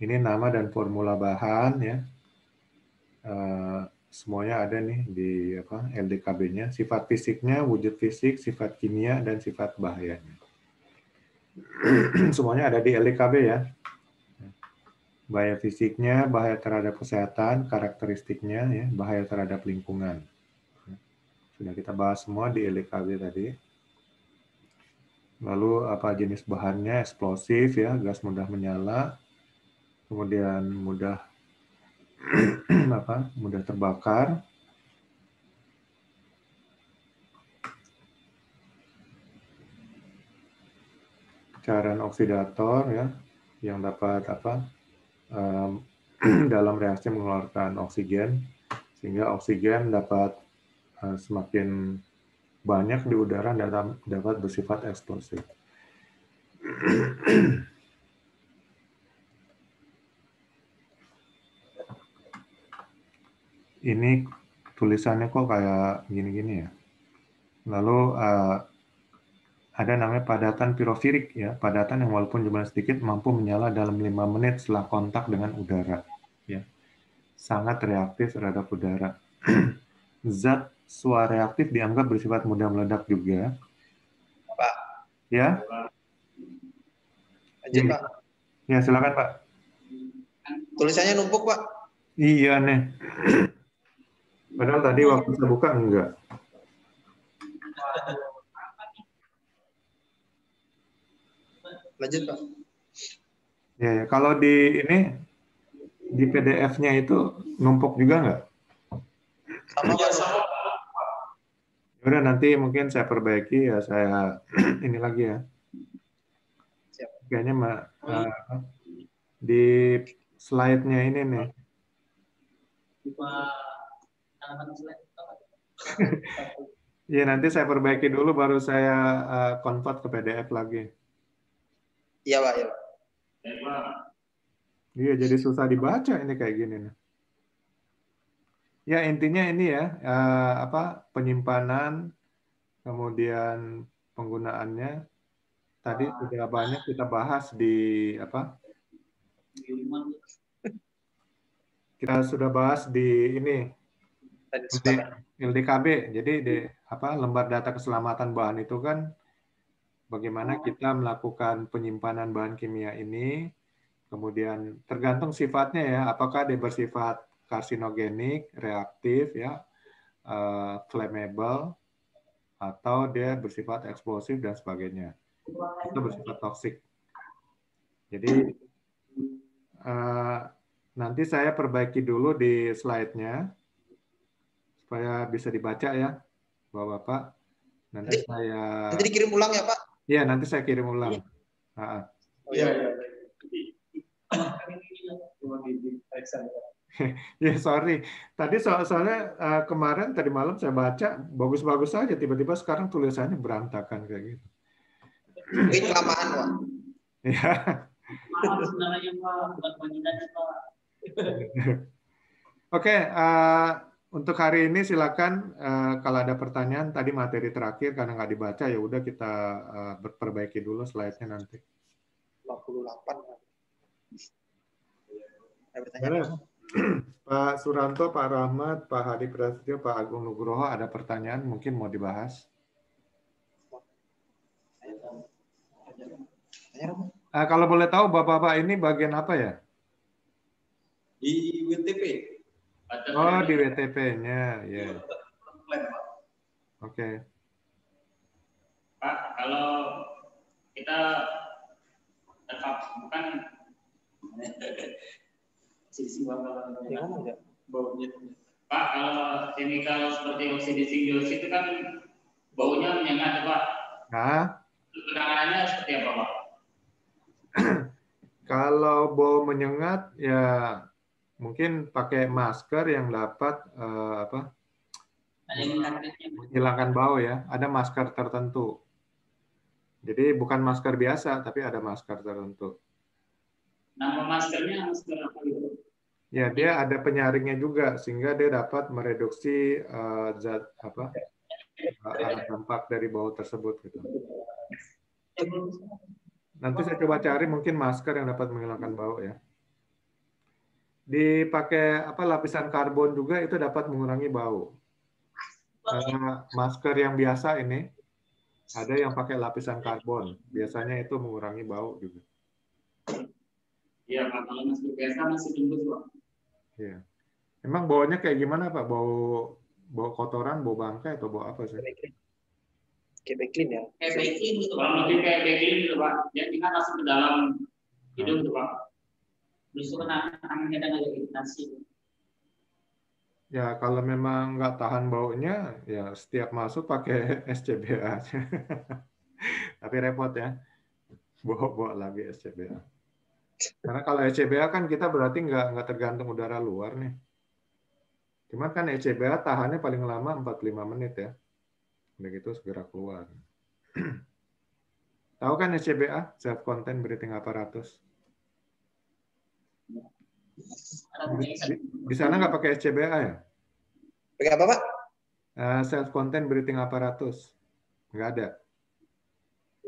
Ini nama dan formula bahan ya. Eh, semuanya ada nih di apa LDKB-nya, sifat fisiknya, wujud fisik, sifat kimia dan sifat bahayanya. semuanya ada di LDKB ya. Bahaya fisiknya, bahaya terhadap kesehatan, karakteristiknya ya, bahaya terhadap lingkungan. Sudah kita bahas semua di LKW tadi. Lalu apa jenis bahannya? Eksplosif ya, gas mudah menyala, kemudian mudah apa? Mudah terbakar. Cairan oksidator ya, yang dapat apa? Um, dalam reaksi mengeluarkan oksigen sehingga oksigen dapat Eh, semakin banyak di udara dan dapat bersifat eksplosif. Ini tulisannya kok kayak gini-gini ya. Lalu eh, ada namanya padatan pirofirik ya, padatan yang walaupun jumlah sedikit mampu menyala dalam lima menit setelah kontak dengan udara ya. Sangat reaktif terhadap udara. Zat suara reaktif dianggap bersifat mudah meledak juga. Pak. Ya. Aja, iya. Pak. Ya, silakan, Pak. Tulisannya numpuk, Pak. Iya, nih. Padahal tadi waktu saya buka enggak. Lanjut, Pak. Ya, ya. kalau di ini di PDF-nya itu numpuk juga enggak? Sama, Yaudah nanti mungkin saya perbaiki ya saya ini lagi ya. Kayaknya Mbak eh, di slide-nya ini nih. Iya nanti saya perbaiki dulu baru saya uh, convert ke PDF lagi. Iya pak, iya Iya jadi susah dibaca ini kayak gini nih. Ya intinya ini ya eh, apa penyimpanan kemudian penggunaannya tadi sudah banyak kita bahas di apa kita sudah bahas di ini di LDKB jadi di apa lembar data keselamatan bahan itu kan bagaimana kita melakukan penyimpanan bahan kimia ini kemudian tergantung sifatnya ya apakah dia bersifat karsinogenik, reaktif, ya, uh, flammable, atau dia bersifat eksplosif dan sebagainya. Itu bersifat toksik. Jadi uh, nanti saya perbaiki dulu di slide-nya supaya bisa dibaca ya, bapak-bapak. Nanti, nanti saya nanti dikirim ulang ya pak? Iya nanti saya kirim ulang. Iya. Oh iya. iya. ya sorry. Tadi so soalnya uh, kemarin tadi malam saya baca bagus-bagus saja, tiba-tiba sekarang tulisannya berantakan kayak gitu. Ini kelamaan, Pak. Ya. Oke, eh, untuk hari ini silakan uh, kalau ada pertanyaan tadi materi terakhir karena nggak dibaca ya udah kita uh, perbaiki dulu slide-nya nanti. 58. Ada pertanyaan? Pak Suranto, Pak Rahmat, Pak Hadi Prasetyo, Pak Agung Nugroho, ada pertanyaan mungkin mau dibahas? Nah, kalau boleh tahu, Bapak-Bapak ini bagian apa ya? Di WTP. oh, di WTP-nya. ya. Iya, Oke. Okay. Pak, kalau kita tetap bukan sisi warna ya, baunya pak kalau chemical seperti oksidasi simbiosis itu kan baunya menyengat pak nah penanganannya seperti apa pak kalau bau menyengat ya mungkin pakai masker yang dapat uh, apa menghilangkan bau ya ada masker tertentu jadi bukan masker biasa tapi ada masker tertentu Nama maskernya masker apa itu? Ya, dia ada penyaringnya juga sehingga dia dapat mereduksi uh, zat apa uh, dampak dari bau tersebut gitu. Nanti saya coba cari mungkin masker yang dapat menghilangkan bau ya. Dipakai apa lapisan karbon juga itu dapat mengurangi bau. Karena eh, masker yang biasa ini ada yang pakai lapisan karbon, biasanya itu mengurangi bau juga. Iya, Pak. Kalau masuk pesta masih tumbuh, Pak. Iya. Emang bawanya kayak gimana, Pak? Bau bau kotoran, bau bangkai atau bau apa sih? Kayak beklin ya. Kayak beklin gitu, Pak. Mungkin kayak beklin gitu, Pak. Ya, tinggal masuk ke dalam hidung hmm. tuh Pak. Besok kena kan tangannya ada iritasi. Ya, kalau memang nggak tahan baunya, ya setiap masuk pakai SCBA. Tapi repot ya. Bawa-bawa lagi SCBA. Karena kalau ECBA kan kita berarti nggak nggak tergantung udara luar nih. Cuma kan ECBA tahannya paling lama 45 menit ya. Udah gitu segera keluar. Tahu kan ECBA, Self Content Breathing Apparatus? Di, sana nggak pakai SCBA e ya? Pakai apa, Pak? Eh, self Content Breathing Apparatus. Nggak ada.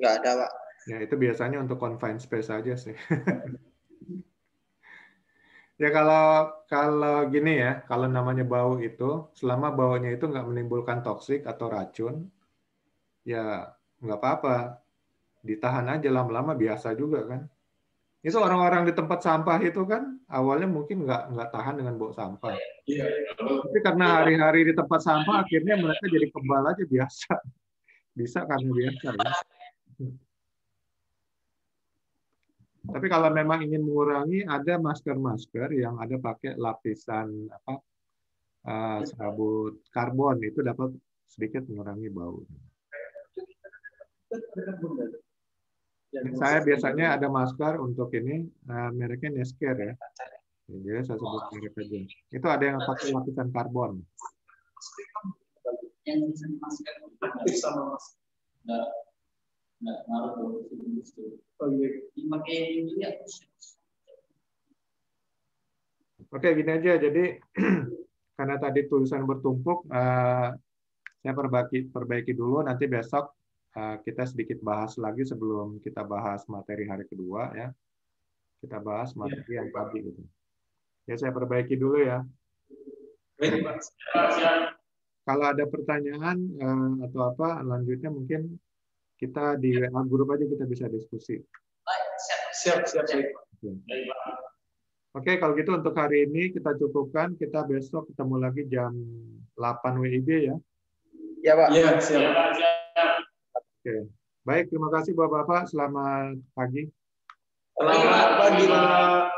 Nggak ada, Pak. Ya, itu biasanya untuk confined space aja sih. ya kalau kalau gini ya, kalau namanya bau itu, selama baunya itu nggak menimbulkan toksik atau racun, ya nggak apa-apa. Ditahan aja lama-lama biasa juga kan. Itu orang-orang di tempat sampah itu kan awalnya mungkin nggak nggak tahan dengan bau sampah. Iya. Tapi karena hari-hari di tempat sampah akhirnya mereka jadi kebal aja biasa. Bisa karena biasa. Ya. Tapi kalau memang ingin mengurangi, ada masker-masker yang ada pakai lapisan apa uh, serabut karbon itu dapat sedikit mengurangi bau. Saya biasanya ada masker untuk ini uh, mereknya Nescare ya. Jadi saya sebut merek aja. Itu ada yang pakai lapisan karbon. Yang masker. Oh, iya. ya, Oke, gini aja. Jadi karena tadi tulisan bertumpuk, eh, saya perbaiki perbaiki dulu. Nanti besok eh, kita sedikit bahas lagi sebelum kita bahas materi hari kedua ya. Kita bahas iya. materi ya. yang pagi gitu. Ya saya perbaiki dulu ya. Kalau ada pertanyaan eh, atau apa, lanjutnya mungkin kita di WA grup aja kita bisa diskusi. Siap, siap, siap. Oke, okay, kalau gitu untuk hari ini kita cukupkan. Kita besok ketemu lagi jam 8 WIB ya. Ya, Pak. Iya, siap. Ya, Pak, siap. Oke. Okay. Baik, terima kasih Bapak-Bapak. Selamat pagi. Selamat pagi, Pak.